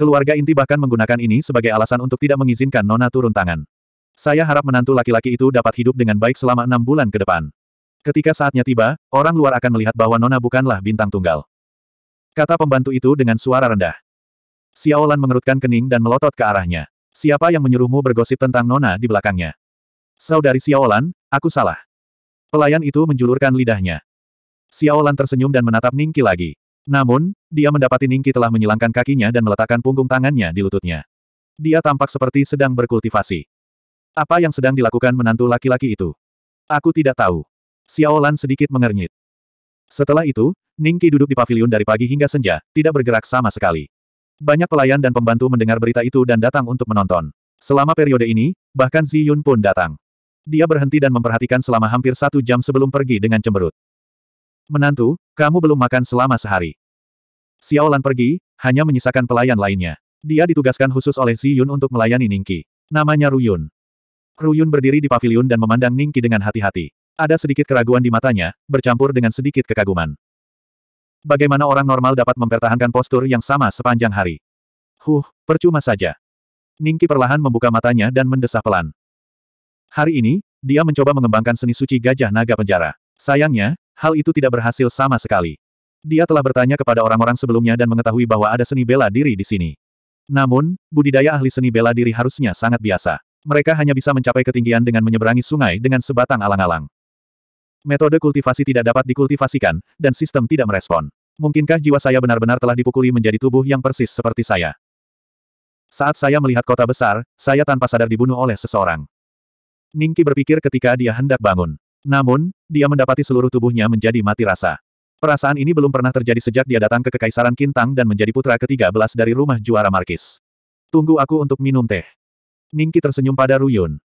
Keluarga inti bahkan menggunakan ini sebagai alasan untuk tidak mengizinkan Nona turun tangan. Saya harap menantu laki-laki itu dapat hidup dengan baik selama enam bulan ke depan. Ketika saatnya tiba, orang luar akan melihat bahwa Nona bukanlah bintang tunggal. Kata pembantu itu dengan suara rendah. Xiaolan mengerutkan kening dan melotot ke arahnya. Siapa yang menyuruhmu bergosip tentang Nona di belakangnya? Saudari Xiaolan, aku salah. Pelayan itu menjulurkan lidahnya. Xiaolan tersenyum dan menatap Ningki lagi. Namun, dia mendapati Ningki telah menyilangkan kakinya dan meletakkan punggung tangannya di lututnya. Dia tampak seperti sedang berkultivasi. Apa yang sedang dilakukan menantu laki-laki itu? Aku tidak tahu. Xiaolan sedikit mengernyit. Setelah itu, Ningki duduk di pavilion dari pagi hingga senja, tidak bergerak sama sekali. Banyak pelayan dan pembantu mendengar berita itu dan datang untuk menonton. Selama periode ini, bahkan Ziyun Yun pun datang. Dia berhenti dan memperhatikan selama hampir satu jam sebelum pergi dengan cemberut. Menantu, kamu belum makan selama sehari. Xiaolan pergi, hanya menyisakan pelayan lainnya. Dia ditugaskan khusus oleh Ziyun Yun untuk melayani Ningki. Namanya Ruyun. Ruyun berdiri di pavilion dan memandang Ningki dengan hati-hati. Ada sedikit keraguan di matanya, bercampur dengan sedikit kekaguman. Bagaimana orang normal dapat mempertahankan postur yang sama sepanjang hari? Huh, percuma saja. Ningki perlahan membuka matanya dan mendesah pelan. Hari ini, dia mencoba mengembangkan seni suci gajah naga penjara. Sayangnya, hal itu tidak berhasil sama sekali. Dia telah bertanya kepada orang-orang sebelumnya dan mengetahui bahwa ada seni bela diri di sini. Namun, budidaya ahli seni bela diri harusnya sangat biasa. Mereka hanya bisa mencapai ketinggian dengan menyeberangi sungai dengan sebatang alang-alang. Metode kultivasi tidak dapat dikultivasikan, dan sistem tidak merespon. Mungkinkah jiwa saya benar-benar telah dipukuli menjadi tubuh yang persis seperti saya? Saat saya melihat kota besar, saya tanpa sadar dibunuh oleh seseorang. Ningki berpikir ketika dia hendak bangun. Namun, dia mendapati seluruh tubuhnya menjadi mati rasa. Perasaan ini belum pernah terjadi sejak dia datang ke Kekaisaran Kintang dan menjadi putra ke-13 dari rumah juara Markis. Tunggu aku untuk minum teh. Ningki tersenyum pada Ruyun.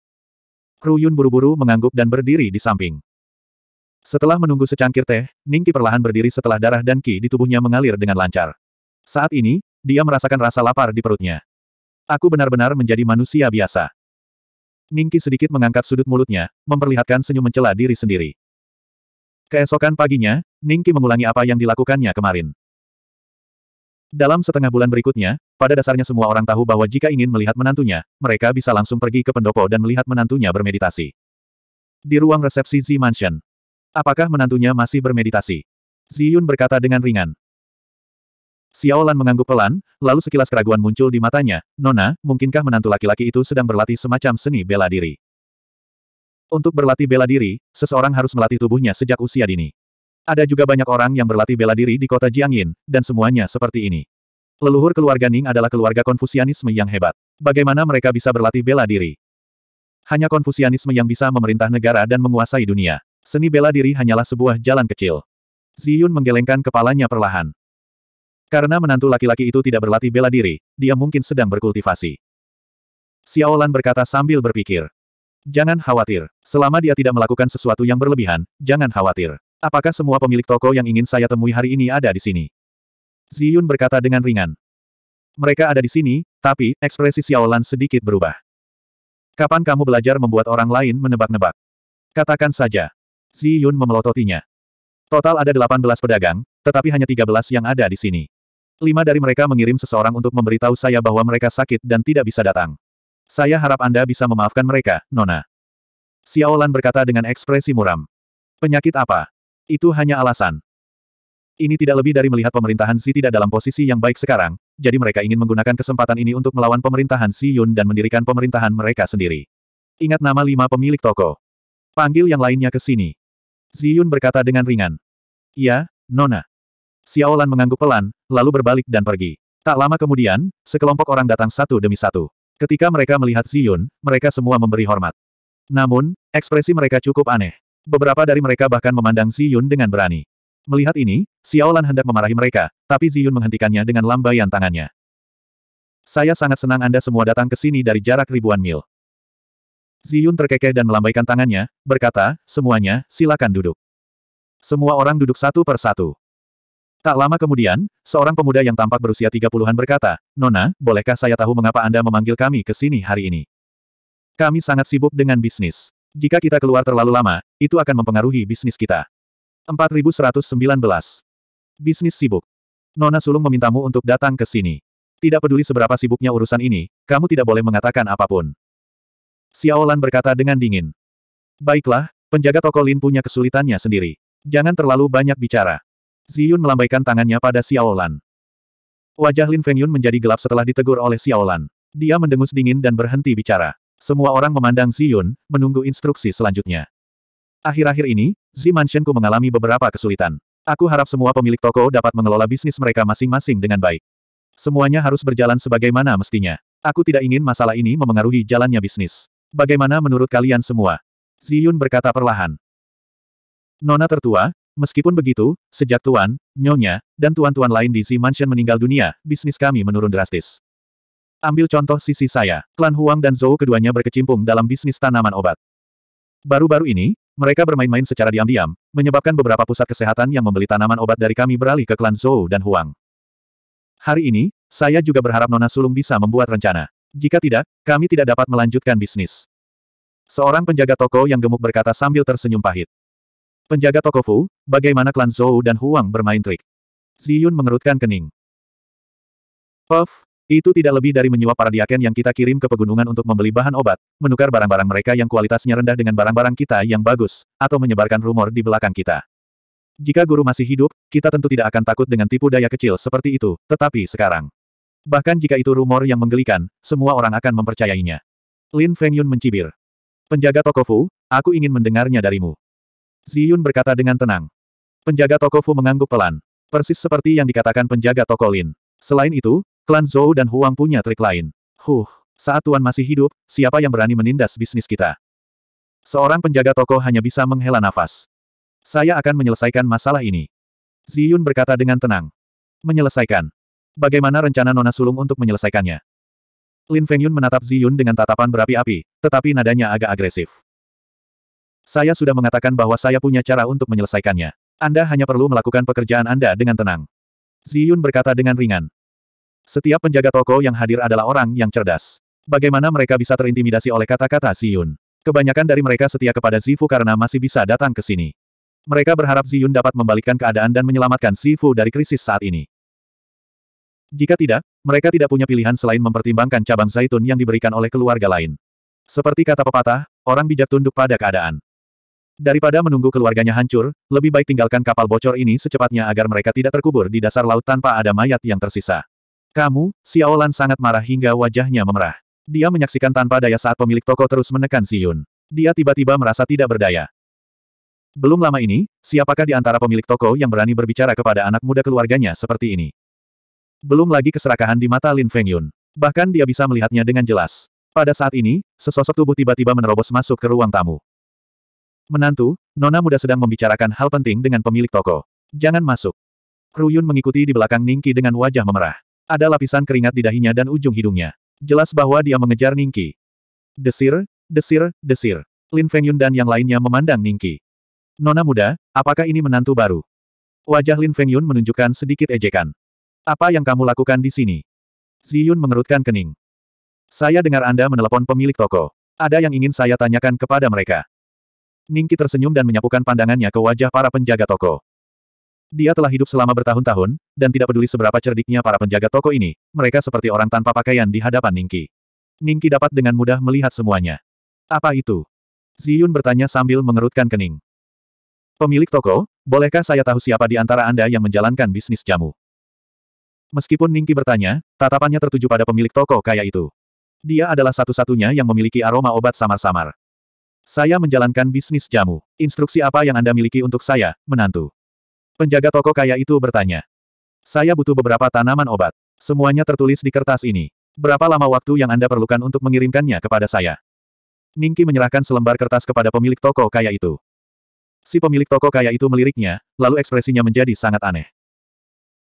Ruyun buru-buru mengangguk dan berdiri di samping. Setelah menunggu secangkir teh, Ningki perlahan berdiri setelah darah dan ki di tubuhnya mengalir dengan lancar. Saat ini, dia merasakan rasa lapar di perutnya. Aku benar-benar menjadi manusia biasa. Ningki sedikit mengangkat sudut mulutnya, memperlihatkan senyum mencela diri sendiri. Keesokan paginya, Ningki mengulangi apa yang dilakukannya kemarin. Dalam setengah bulan berikutnya, pada dasarnya semua orang tahu bahwa jika ingin melihat menantunya, mereka bisa langsung pergi ke pendopo dan melihat menantunya bermeditasi. Di ruang resepsi Z Mansion, Apakah menantunya masih bermeditasi? Ziyun berkata dengan ringan. Xiaolan mengangguk pelan, lalu sekilas keraguan muncul di matanya. Nona, mungkinkah menantu laki-laki itu sedang berlatih semacam seni bela diri? Untuk berlatih bela diri, seseorang harus melatih tubuhnya sejak usia dini. Ada juga banyak orang yang berlatih bela diri di kota Jiangyin, dan semuanya seperti ini. Leluhur keluarga Ning adalah keluarga konfusianisme yang hebat. Bagaimana mereka bisa berlatih bela diri? Hanya konfusianisme yang bisa memerintah negara dan menguasai dunia. Seni bela diri hanyalah sebuah jalan kecil. Ziyun menggelengkan kepalanya perlahan. Karena menantu laki-laki itu tidak berlatih bela diri, dia mungkin sedang berkultivasi. Xiaolan berkata sambil berpikir. Jangan khawatir. Selama dia tidak melakukan sesuatu yang berlebihan, jangan khawatir. Apakah semua pemilik toko yang ingin saya temui hari ini ada di sini? Ziyun berkata dengan ringan. Mereka ada di sini, tapi ekspresi Xiaolan sedikit berubah. Kapan kamu belajar membuat orang lain menebak-nebak? Katakan saja, Si Yun memelototinya. Total ada 18 pedagang, tetapi hanya 13 yang ada di sini. Lima dari mereka mengirim seseorang untuk memberitahu saya bahwa mereka sakit dan tidak bisa datang. Saya harap Anda bisa memaafkan mereka, Nona. Xiaolan berkata dengan ekspresi muram. Penyakit apa? Itu hanya alasan. Ini tidak lebih dari melihat pemerintahan Xi tidak dalam posisi yang baik sekarang, jadi mereka ingin menggunakan kesempatan ini untuk melawan pemerintahan Si Yun dan mendirikan pemerintahan mereka sendiri. Ingat nama lima pemilik toko. Panggil yang lainnya ke sini. Ziyun berkata dengan ringan. Iya, Nona. Xiaolan mengangguk pelan, lalu berbalik dan pergi. Tak lama kemudian, sekelompok orang datang satu demi satu. Ketika mereka melihat Ziyun, mereka semua memberi hormat. Namun, ekspresi mereka cukup aneh. Beberapa dari mereka bahkan memandang Ziyun dengan berani. Melihat ini, Xiaolan hendak memarahi mereka, tapi Ziyun menghentikannya dengan lambaian tangannya. Saya sangat senang Anda semua datang ke sini dari jarak ribuan mil. Ziyun terkekeh dan melambaikan tangannya, berkata, semuanya, silakan duduk. Semua orang duduk satu per satu. Tak lama kemudian, seorang pemuda yang tampak berusia tiga puluhan berkata, Nona, bolehkah saya tahu mengapa Anda memanggil kami ke sini hari ini? Kami sangat sibuk dengan bisnis. Jika kita keluar terlalu lama, itu akan mempengaruhi bisnis kita. 4119. Bisnis sibuk. Nona Sulung memintamu untuk datang ke sini. Tidak peduli seberapa sibuknya urusan ini, kamu tidak boleh mengatakan apapun. Xiaolan berkata dengan dingin. Baiklah, penjaga toko Lin punya kesulitannya sendiri. Jangan terlalu banyak bicara. Ziyun melambaikan tangannya pada Xiaolan. Wajah Lin Fengyun menjadi gelap setelah ditegur oleh Xiaolan. Dia mendengus dingin dan berhenti bicara. Semua orang memandang Ziyun, menunggu instruksi selanjutnya. Akhir-akhir ini, Zi Mansionku mengalami beberapa kesulitan. Aku harap semua pemilik toko dapat mengelola bisnis mereka masing-masing dengan baik. Semuanya harus berjalan sebagaimana mestinya. Aku tidak ingin masalah ini memengaruhi jalannya bisnis. Bagaimana menurut kalian semua? Ziyun berkata perlahan. Nona tertua, meskipun begitu, sejak tuan, nyonya, dan tuan-tuan lain di Z Mansion meninggal dunia, bisnis kami menurun drastis. Ambil contoh sisi saya, klan Huang dan Zhou keduanya berkecimpung dalam bisnis tanaman obat. Baru-baru ini, mereka bermain-main secara diam-diam, menyebabkan beberapa pusat kesehatan yang membeli tanaman obat dari kami beralih ke klan Zhou dan Huang. Hari ini, saya juga berharap Nona Sulung bisa membuat rencana. Jika tidak, kami tidak dapat melanjutkan bisnis. Seorang penjaga toko yang gemuk berkata sambil tersenyum pahit. Penjaga toko Fu, bagaimana klan Zhou dan Huang bermain trik? Ziyun mengerutkan kening. Puff, itu tidak lebih dari menyuap para diaken yang kita kirim ke pegunungan untuk membeli bahan obat, menukar barang-barang mereka yang kualitasnya rendah dengan barang-barang kita yang bagus, atau menyebarkan rumor di belakang kita. Jika guru masih hidup, kita tentu tidak akan takut dengan tipu daya kecil seperti itu, tetapi sekarang. Bahkan jika itu rumor yang menggelikan, semua orang akan mempercayainya. Lin Fengyun mencibir. Penjaga toko Fu, aku ingin mendengarnya darimu. Ziyun berkata dengan tenang. Penjaga toko Fu mengangguk pelan. Persis seperti yang dikatakan penjaga toko Lin. Selain itu, klan Zhou dan Huang punya trik lain. Huh, saat Tuan masih hidup, siapa yang berani menindas bisnis kita? Seorang penjaga toko hanya bisa menghela nafas. Saya akan menyelesaikan masalah ini. Ziyun berkata dengan tenang. Menyelesaikan. Bagaimana rencana Nona Sulung untuk menyelesaikannya? Lin Fengyun menatap Zi Yun dengan tatapan berapi-api, tetapi nadanya agak agresif. Saya sudah mengatakan bahwa saya punya cara untuk menyelesaikannya. Anda hanya perlu melakukan pekerjaan Anda dengan tenang. Zi Yun berkata dengan ringan. Setiap penjaga toko yang hadir adalah orang yang cerdas. Bagaimana mereka bisa terintimidasi oleh kata-kata Zi Yun? Kebanyakan dari mereka setia kepada Zifu karena masih bisa datang ke sini. Mereka berharap Zi Yun dapat membalikkan keadaan dan menyelamatkan Zifu dari krisis saat ini. Jika tidak, mereka tidak punya pilihan selain mempertimbangkan cabang zaitun yang diberikan oleh keluarga lain. Seperti kata pepatah, orang bijak tunduk pada keadaan. Daripada menunggu keluarganya hancur, lebih baik tinggalkan kapal bocor ini secepatnya agar mereka tidak terkubur di dasar laut tanpa ada mayat yang tersisa. Kamu, Xiaolan sangat marah hingga wajahnya memerah. Dia menyaksikan tanpa daya saat pemilik toko terus menekan Si Yun. Dia tiba-tiba merasa tidak berdaya. Belum lama ini, siapakah di antara pemilik toko yang berani berbicara kepada anak muda keluarganya seperti ini? Belum lagi keserakahan di mata Lin Fengyun. Bahkan dia bisa melihatnya dengan jelas. Pada saat ini, sesosok tubuh tiba-tiba menerobos masuk ke ruang tamu. Menantu, Nona muda sedang membicarakan hal penting dengan pemilik toko. Jangan masuk. Ruyun mengikuti di belakang Ningki dengan wajah memerah. Ada lapisan keringat di dahinya dan ujung hidungnya. Jelas bahwa dia mengejar Ningki. Desir, desir, desir. Lin Fengyun dan yang lainnya memandang Ningki. Nona muda, apakah ini menantu baru? Wajah Lin Fengyun menunjukkan sedikit ejekan. Apa yang kamu lakukan di sini? Ziyun mengerutkan kening. Saya dengar Anda menelepon pemilik toko. Ada yang ingin saya tanyakan kepada mereka. Ningki tersenyum dan menyapukan pandangannya ke wajah para penjaga toko. Dia telah hidup selama bertahun-tahun, dan tidak peduli seberapa cerdiknya para penjaga toko ini, mereka seperti orang tanpa pakaian di hadapan Ningki. Ningki dapat dengan mudah melihat semuanya. Apa itu? Ziyun bertanya sambil mengerutkan kening. Pemilik toko, bolehkah saya tahu siapa di antara Anda yang menjalankan bisnis jamu? Meskipun Ningki bertanya, tatapannya tertuju pada pemilik toko kaya itu. Dia adalah satu-satunya yang memiliki aroma obat samar-samar. Saya menjalankan bisnis jamu. Instruksi apa yang Anda miliki untuk saya, menantu? Penjaga toko kaya itu bertanya. Saya butuh beberapa tanaman obat. Semuanya tertulis di kertas ini. Berapa lama waktu yang Anda perlukan untuk mengirimkannya kepada saya? Ningki menyerahkan selembar kertas kepada pemilik toko kaya itu. Si pemilik toko kaya itu meliriknya, lalu ekspresinya menjadi sangat aneh.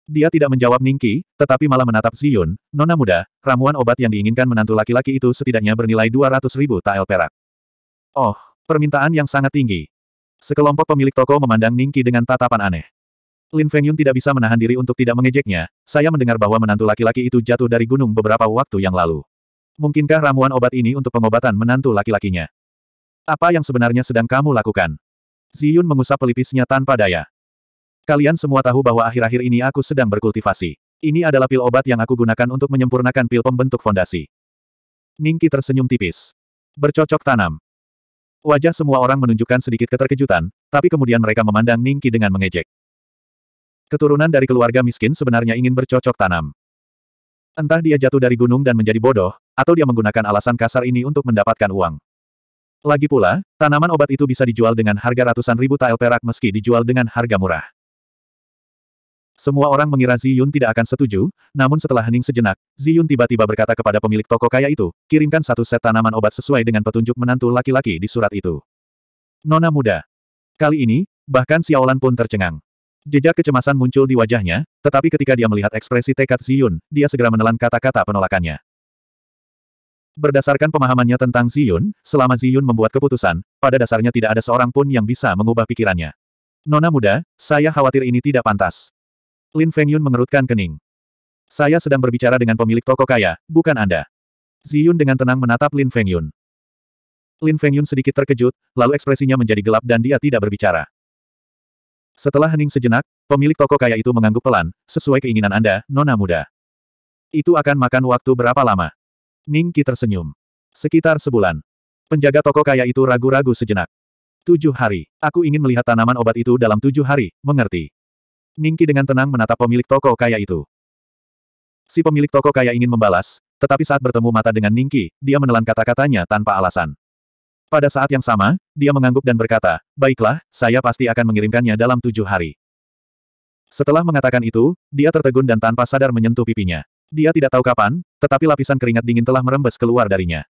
Dia tidak menjawab Ningki, tetapi malah menatap Ziyun, nona muda, ramuan obat yang diinginkan menantu laki-laki itu setidaknya bernilai 200 ribu tael perak. Oh, permintaan yang sangat tinggi. Sekelompok pemilik toko memandang Ningki dengan tatapan aneh. Lin Fengyun tidak bisa menahan diri untuk tidak mengejeknya, saya mendengar bahwa menantu laki-laki itu jatuh dari gunung beberapa waktu yang lalu. Mungkinkah ramuan obat ini untuk pengobatan menantu laki-lakinya? Apa yang sebenarnya sedang kamu lakukan? Ziyun mengusap pelipisnya tanpa daya. Kalian semua tahu bahwa akhir-akhir ini aku sedang berkultivasi. Ini adalah pil obat yang aku gunakan untuk menyempurnakan pil pembentuk fondasi. Ningki tersenyum tipis. Bercocok tanam. Wajah semua orang menunjukkan sedikit keterkejutan, tapi kemudian mereka memandang Ningki dengan mengejek. Keturunan dari keluarga miskin sebenarnya ingin bercocok tanam. Entah dia jatuh dari gunung dan menjadi bodoh, atau dia menggunakan alasan kasar ini untuk mendapatkan uang. Lagi pula, tanaman obat itu bisa dijual dengan harga ratusan ribu tael perak meski dijual dengan harga murah. Semua orang mengira Ziyun tidak akan setuju, namun setelah hening sejenak, Ziyun tiba-tiba berkata kepada pemilik toko kaya itu, kirimkan satu set tanaman obat sesuai dengan petunjuk menantu laki-laki di surat itu. Nona muda. Kali ini, bahkan Xiaolan pun tercengang. Jejak kecemasan muncul di wajahnya, tetapi ketika dia melihat ekspresi tekad Ziyun, dia segera menelan kata-kata penolakannya. Berdasarkan pemahamannya tentang Ziyun, selama Ziyun membuat keputusan, pada dasarnya tidak ada seorang pun yang bisa mengubah pikirannya. Nona muda, saya khawatir ini tidak pantas. Lin Fengyun mengerutkan kening. Saya sedang berbicara dengan pemilik toko kaya, bukan Anda. Ziyun dengan tenang menatap Lin Fengyun. Lin Fengyun sedikit terkejut, lalu ekspresinya menjadi gelap dan dia tidak berbicara. Setelah hening sejenak, pemilik toko kaya itu mengangguk pelan, sesuai keinginan Anda, nona muda. Itu akan makan waktu berapa lama? Ning Qi tersenyum. Sekitar sebulan. Penjaga toko kaya itu ragu-ragu sejenak. Tujuh hari. Aku ingin melihat tanaman obat itu dalam tujuh hari, mengerti. Ningki dengan tenang menatap pemilik toko kaya itu. Si pemilik toko kaya ingin membalas, tetapi saat bertemu mata dengan Ningki, dia menelan kata-katanya tanpa alasan. Pada saat yang sama, dia mengangguk dan berkata, Baiklah, saya pasti akan mengirimkannya dalam tujuh hari. Setelah mengatakan itu, dia tertegun dan tanpa sadar menyentuh pipinya. Dia tidak tahu kapan, tetapi lapisan keringat dingin telah merembes keluar darinya.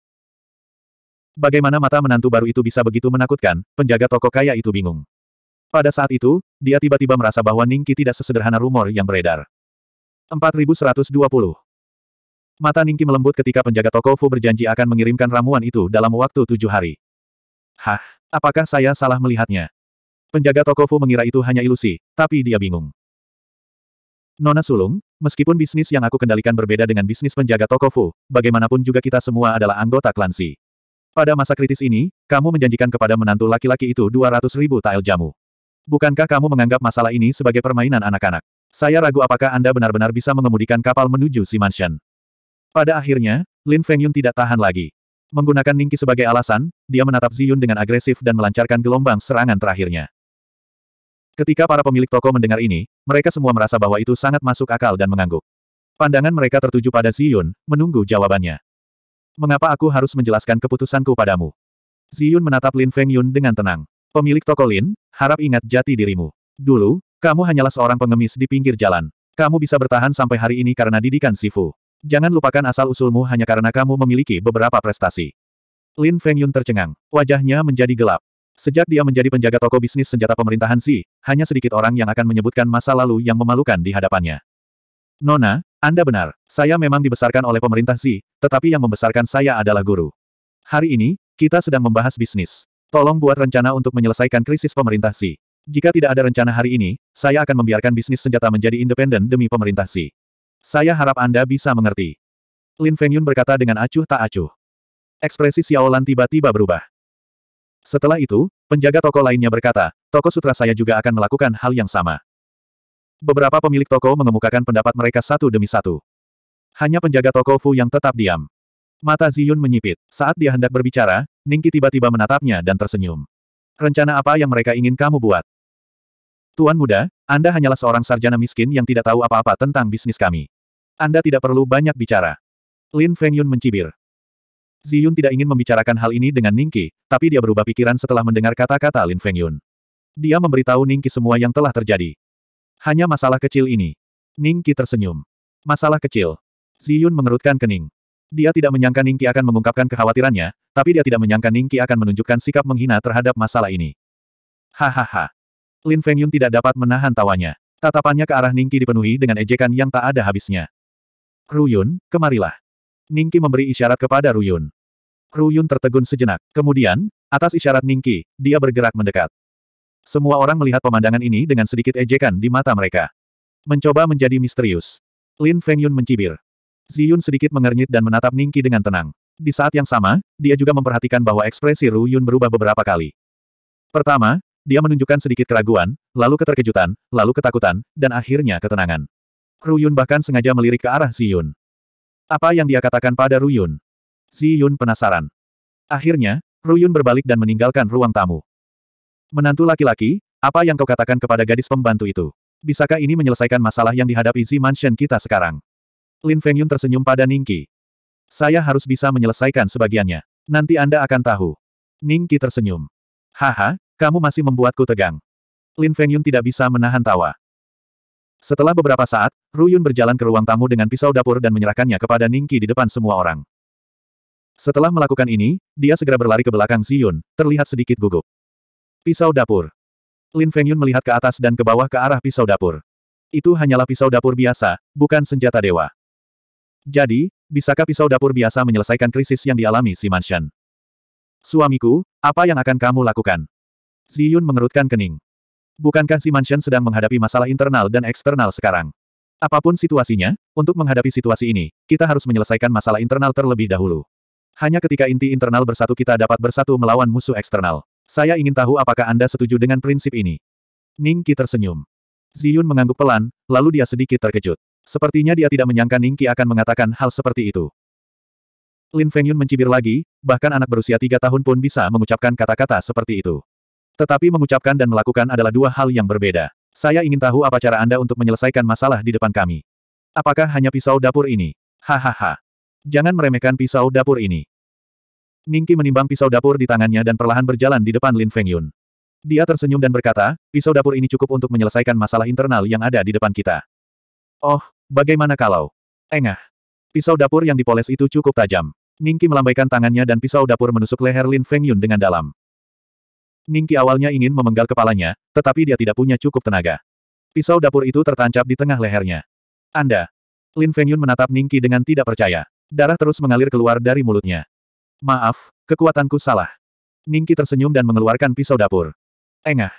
Bagaimana mata menantu baru itu bisa begitu menakutkan, penjaga toko kaya itu bingung. Pada saat itu, dia tiba-tiba merasa bahwa Ningki tidak sesederhana rumor yang beredar. 4120 Mata Ningki melembut ketika penjaga toko Fu berjanji akan mengirimkan ramuan itu dalam waktu tujuh hari. Hah, apakah saya salah melihatnya? Penjaga toko Fu mengira itu hanya ilusi, tapi dia bingung. Nona Sulung, meskipun bisnis yang aku kendalikan berbeda dengan bisnis penjaga toko Fu, bagaimanapun juga kita semua adalah anggota klansi. Pada masa kritis ini, kamu menjanjikan kepada menantu laki-laki itu 200 ribu tael jamu. Bukankah kamu menganggap masalah ini sebagai permainan anak-anak? Saya ragu apakah Anda benar-benar bisa mengemudikan kapal menuju Si Mansion. Pada akhirnya, Lin Fengyun tidak tahan lagi. Menggunakan Ningki sebagai alasan, dia menatap Ziyun dengan agresif dan melancarkan gelombang serangan terakhirnya. Ketika para pemilik toko mendengar ini, mereka semua merasa bahwa itu sangat masuk akal dan mengangguk. Pandangan mereka tertuju pada Ziyun, menunggu jawabannya. Mengapa aku harus menjelaskan keputusanku padamu? Ziyun menatap Lin Fengyun dengan tenang. Pemilik toko Lin, harap ingat jati dirimu. Dulu, kamu hanyalah seorang pengemis di pinggir jalan. Kamu bisa bertahan sampai hari ini karena didikan Sifu. Jangan lupakan asal-usulmu hanya karena kamu memiliki beberapa prestasi. Lin Fengyun tercengang. Wajahnya menjadi gelap. Sejak dia menjadi penjaga toko bisnis senjata pemerintahan si, hanya sedikit orang yang akan menyebutkan masa lalu yang memalukan di hadapannya. Nona, Anda benar, saya memang dibesarkan oleh pemerintah si, tetapi yang membesarkan saya adalah guru. Hari ini, kita sedang membahas bisnis. Tolong buat rencana untuk menyelesaikan krisis pemerintah Xi. Jika tidak ada rencana hari ini, saya akan membiarkan bisnis senjata menjadi independen demi pemerintah Xi. Saya harap Anda bisa mengerti. Lin Fengyun berkata dengan acuh tak acuh. Ekspresi Xiaolan tiba-tiba berubah. Setelah itu, penjaga toko lainnya berkata, toko sutra saya juga akan melakukan hal yang sama. Beberapa pemilik toko mengemukakan pendapat mereka satu demi satu. Hanya penjaga toko Fu yang tetap diam. Mata Ziyun menyipit. Saat dia hendak berbicara, Ningki tiba-tiba menatapnya dan tersenyum. Rencana apa yang mereka ingin kamu buat? Tuan muda, Anda hanyalah seorang sarjana miskin yang tidak tahu apa-apa tentang bisnis kami. Anda tidak perlu banyak bicara. Lin Fengyun mencibir. Ziyun tidak ingin membicarakan hal ini dengan Ningki, tapi dia berubah pikiran setelah mendengar kata-kata Lin Fengyun. Dia memberitahu Ningki semua yang telah terjadi. Hanya masalah kecil ini. Ningki tersenyum. Masalah kecil. Ziyun mengerutkan kening. Dia tidak menyangka Ningki akan mengungkapkan kekhawatirannya, tapi dia tidak menyangka Ningki akan menunjukkan sikap menghina terhadap masalah ini. Hahaha. Lin Fengyun tidak dapat menahan tawanya. Tatapannya ke arah Ningki dipenuhi dengan ejekan yang tak ada habisnya. Ruyun, kemarilah. Ningki memberi isyarat kepada Ruyun. Ruyun tertegun sejenak. Kemudian, atas isyarat Ningki, dia bergerak mendekat. Semua orang melihat pemandangan ini dengan sedikit ejekan di mata mereka. Mencoba menjadi misterius. Lin Fengyun mencibir. Ziyun sedikit mengernyit dan menatap Ningki dengan tenang. Di saat yang sama, dia juga memperhatikan bahwa ekspresi Ru Yun berubah beberapa kali. Pertama, dia menunjukkan sedikit keraguan, lalu keterkejutan, lalu ketakutan, dan akhirnya ketenangan. Ru Yun bahkan sengaja melirik ke arah Ziyun. Apa yang dia katakan pada Ru Yun? Ziyun penasaran. Akhirnya, Ru Yun berbalik dan meninggalkan ruang tamu. Menantu laki-laki, apa yang kau katakan kepada gadis pembantu itu? Bisakah ini menyelesaikan masalah yang dihadapi Zi Mansion kita sekarang? Lin Fengyun tersenyum pada Ningki. Saya harus bisa menyelesaikan sebagiannya. Nanti Anda akan tahu. Ningki tersenyum. Haha, kamu masih membuatku tegang. Lin Fengyun tidak bisa menahan tawa. Setelah beberapa saat, Ruyun berjalan ke ruang tamu dengan pisau dapur dan menyerahkannya kepada Ningki di depan semua orang. Setelah melakukan ini, dia segera berlari ke belakang Ziyun, terlihat sedikit gugup. Pisau dapur. Lin Fengyun melihat ke atas dan ke bawah ke arah pisau dapur. Itu hanyalah pisau dapur biasa, bukan senjata dewa. Jadi, bisakah pisau dapur biasa menyelesaikan krisis yang dialami si Mansion? Suamiku, apa yang akan kamu lakukan? Ziyun mengerutkan kening. Bukankah si Mansion sedang menghadapi masalah internal dan eksternal sekarang? Apapun situasinya, untuk menghadapi situasi ini, kita harus menyelesaikan masalah internal terlebih dahulu. Hanya ketika inti internal bersatu kita dapat bersatu melawan musuh eksternal. Saya ingin tahu apakah Anda setuju dengan prinsip ini. Ning Qi tersenyum. Ziyun mengangguk pelan, lalu dia sedikit terkejut. Sepertinya dia tidak menyangka Ningki akan mengatakan hal seperti itu. Lin Fengyun mencibir lagi, bahkan anak berusia tiga tahun pun bisa mengucapkan kata-kata seperti itu. Tetapi mengucapkan dan melakukan adalah dua hal yang berbeda. Saya ingin tahu apa cara Anda untuk menyelesaikan masalah di depan kami. Apakah hanya pisau dapur ini? Hahaha. Jangan meremehkan pisau dapur ini. Ningki menimbang pisau dapur di tangannya dan perlahan berjalan di depan Lin Fengyun. Dia tersenyum dan berkata, pisau dapur ini cukup untuk menyelesaikan masalah internal yang ada di depan kita. Oh, Bagaimana kalau? Engah. Pisau dapur yang dipoles itu cukup tajam. Ningki melambaikan tangannya dan pisau dapur menusuk leher Lin Feng Yun dengan dalam. Ningki awalnya ingin memenggal kepalanya, tetapi dia tidak punya cukup tenaga. Pisau dapur itu tertancap di tengah lehernya. Anda. Lin Feng Yun menatap Ningki dengan tidak percaya. Darah terus mengalir keluar dari mulutnya. Maaf, kekuatanku salah. Ningki tersenyum dan mengeluarkan pisau dapur. Engah.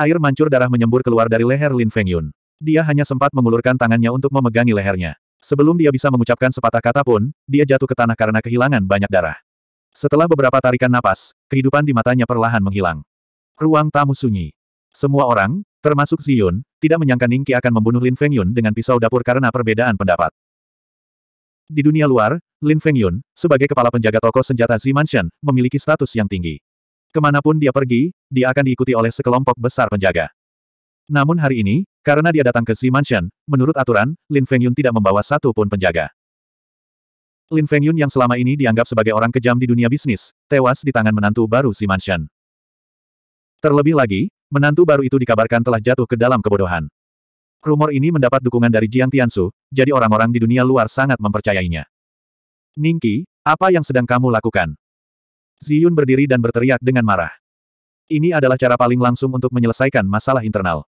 Air mancur darah menyembur keluar dari leher Lin Feng Yun. Dia hanya sempat mengulurkan tangannya untuk memegangi lehernya. Sebelum dia bisa mengucapkan sepatah kata pun, dia jatuh ke tanah karena kehilangan banyak darah. Setelah beberapa tarikan napas, kehidupan di matanya perlahan menghilang. Ruang tamu sunyi. Semua orang, termasuk Ziyun, tidak menyangka Ningki akan membunuh Lin Fengyun dengan pisau dapur karena perbedaan pendapat. Di dunia luar, Lin Fengyun, sebagai kepala penjaga toko senjata Z Mansion, memiliki status yang tinggi. Kemanapun dia pergi, dia akan diikuti oleh sekelompok besar penjaga. Namun hari ini, karena dia datang ke Si Mansion, menurut aturan, Lin Fengyun tidak membawa satu pun penjaga. Lin Fengyun yang selama ini dianggap sebagai orang kejam di dunia bisnis, tewas di tangan menantu baru Si Mansion. Terlebih lagi, menantu baru itu dikabarkan telah jatuh ke dalam kebodohan. Rumor ini mendapat dukungan dari Jiang Tiansu, jadi orang-orang di dunia luar sangat mempercayainya. Ningki, apa yang sedang kamu lakukan? Ziyun berdiri dan berteriak dengan marah. Ini adalah cara paling langsung untuk menyelesaikan masalah internal.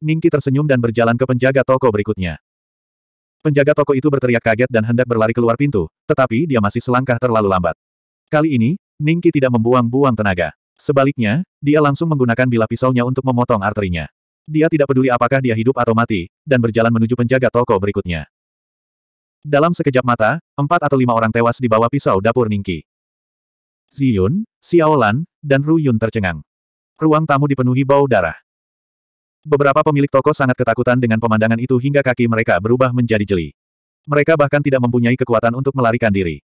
Ningki tersenyum dan berjalan ke penjaga toko berikutnya. Penjaga toko itu berteriak kaget dan hendak berlari keluar pintu, tetapi dia masih selangkah terlalu lambat. Kali ini, Ningki tidak membuang-buang tenaga. Sebaliknya, dia langsung menggunakan bilah pisaunya untuk memotong arterinya. Dia tidak peduli apakah dia hidup atau mati, dan berjalan menuju penjaga toko berikutnya. Dalam sekejap mata, empat atau lima orang tewas di bawah pisau dapur Ningki. Ziyun, Xiaolan, dan Ruyun tercengang. Ruang tamu dipenuhi bau darah. Beberapa pemilik toko sangat ketakutan dengan pemandangan itu hingga kaki mereka berubah menjadi jeli. Mereka bahkan tidak mempunyai kekuatan untuk melarikan diri.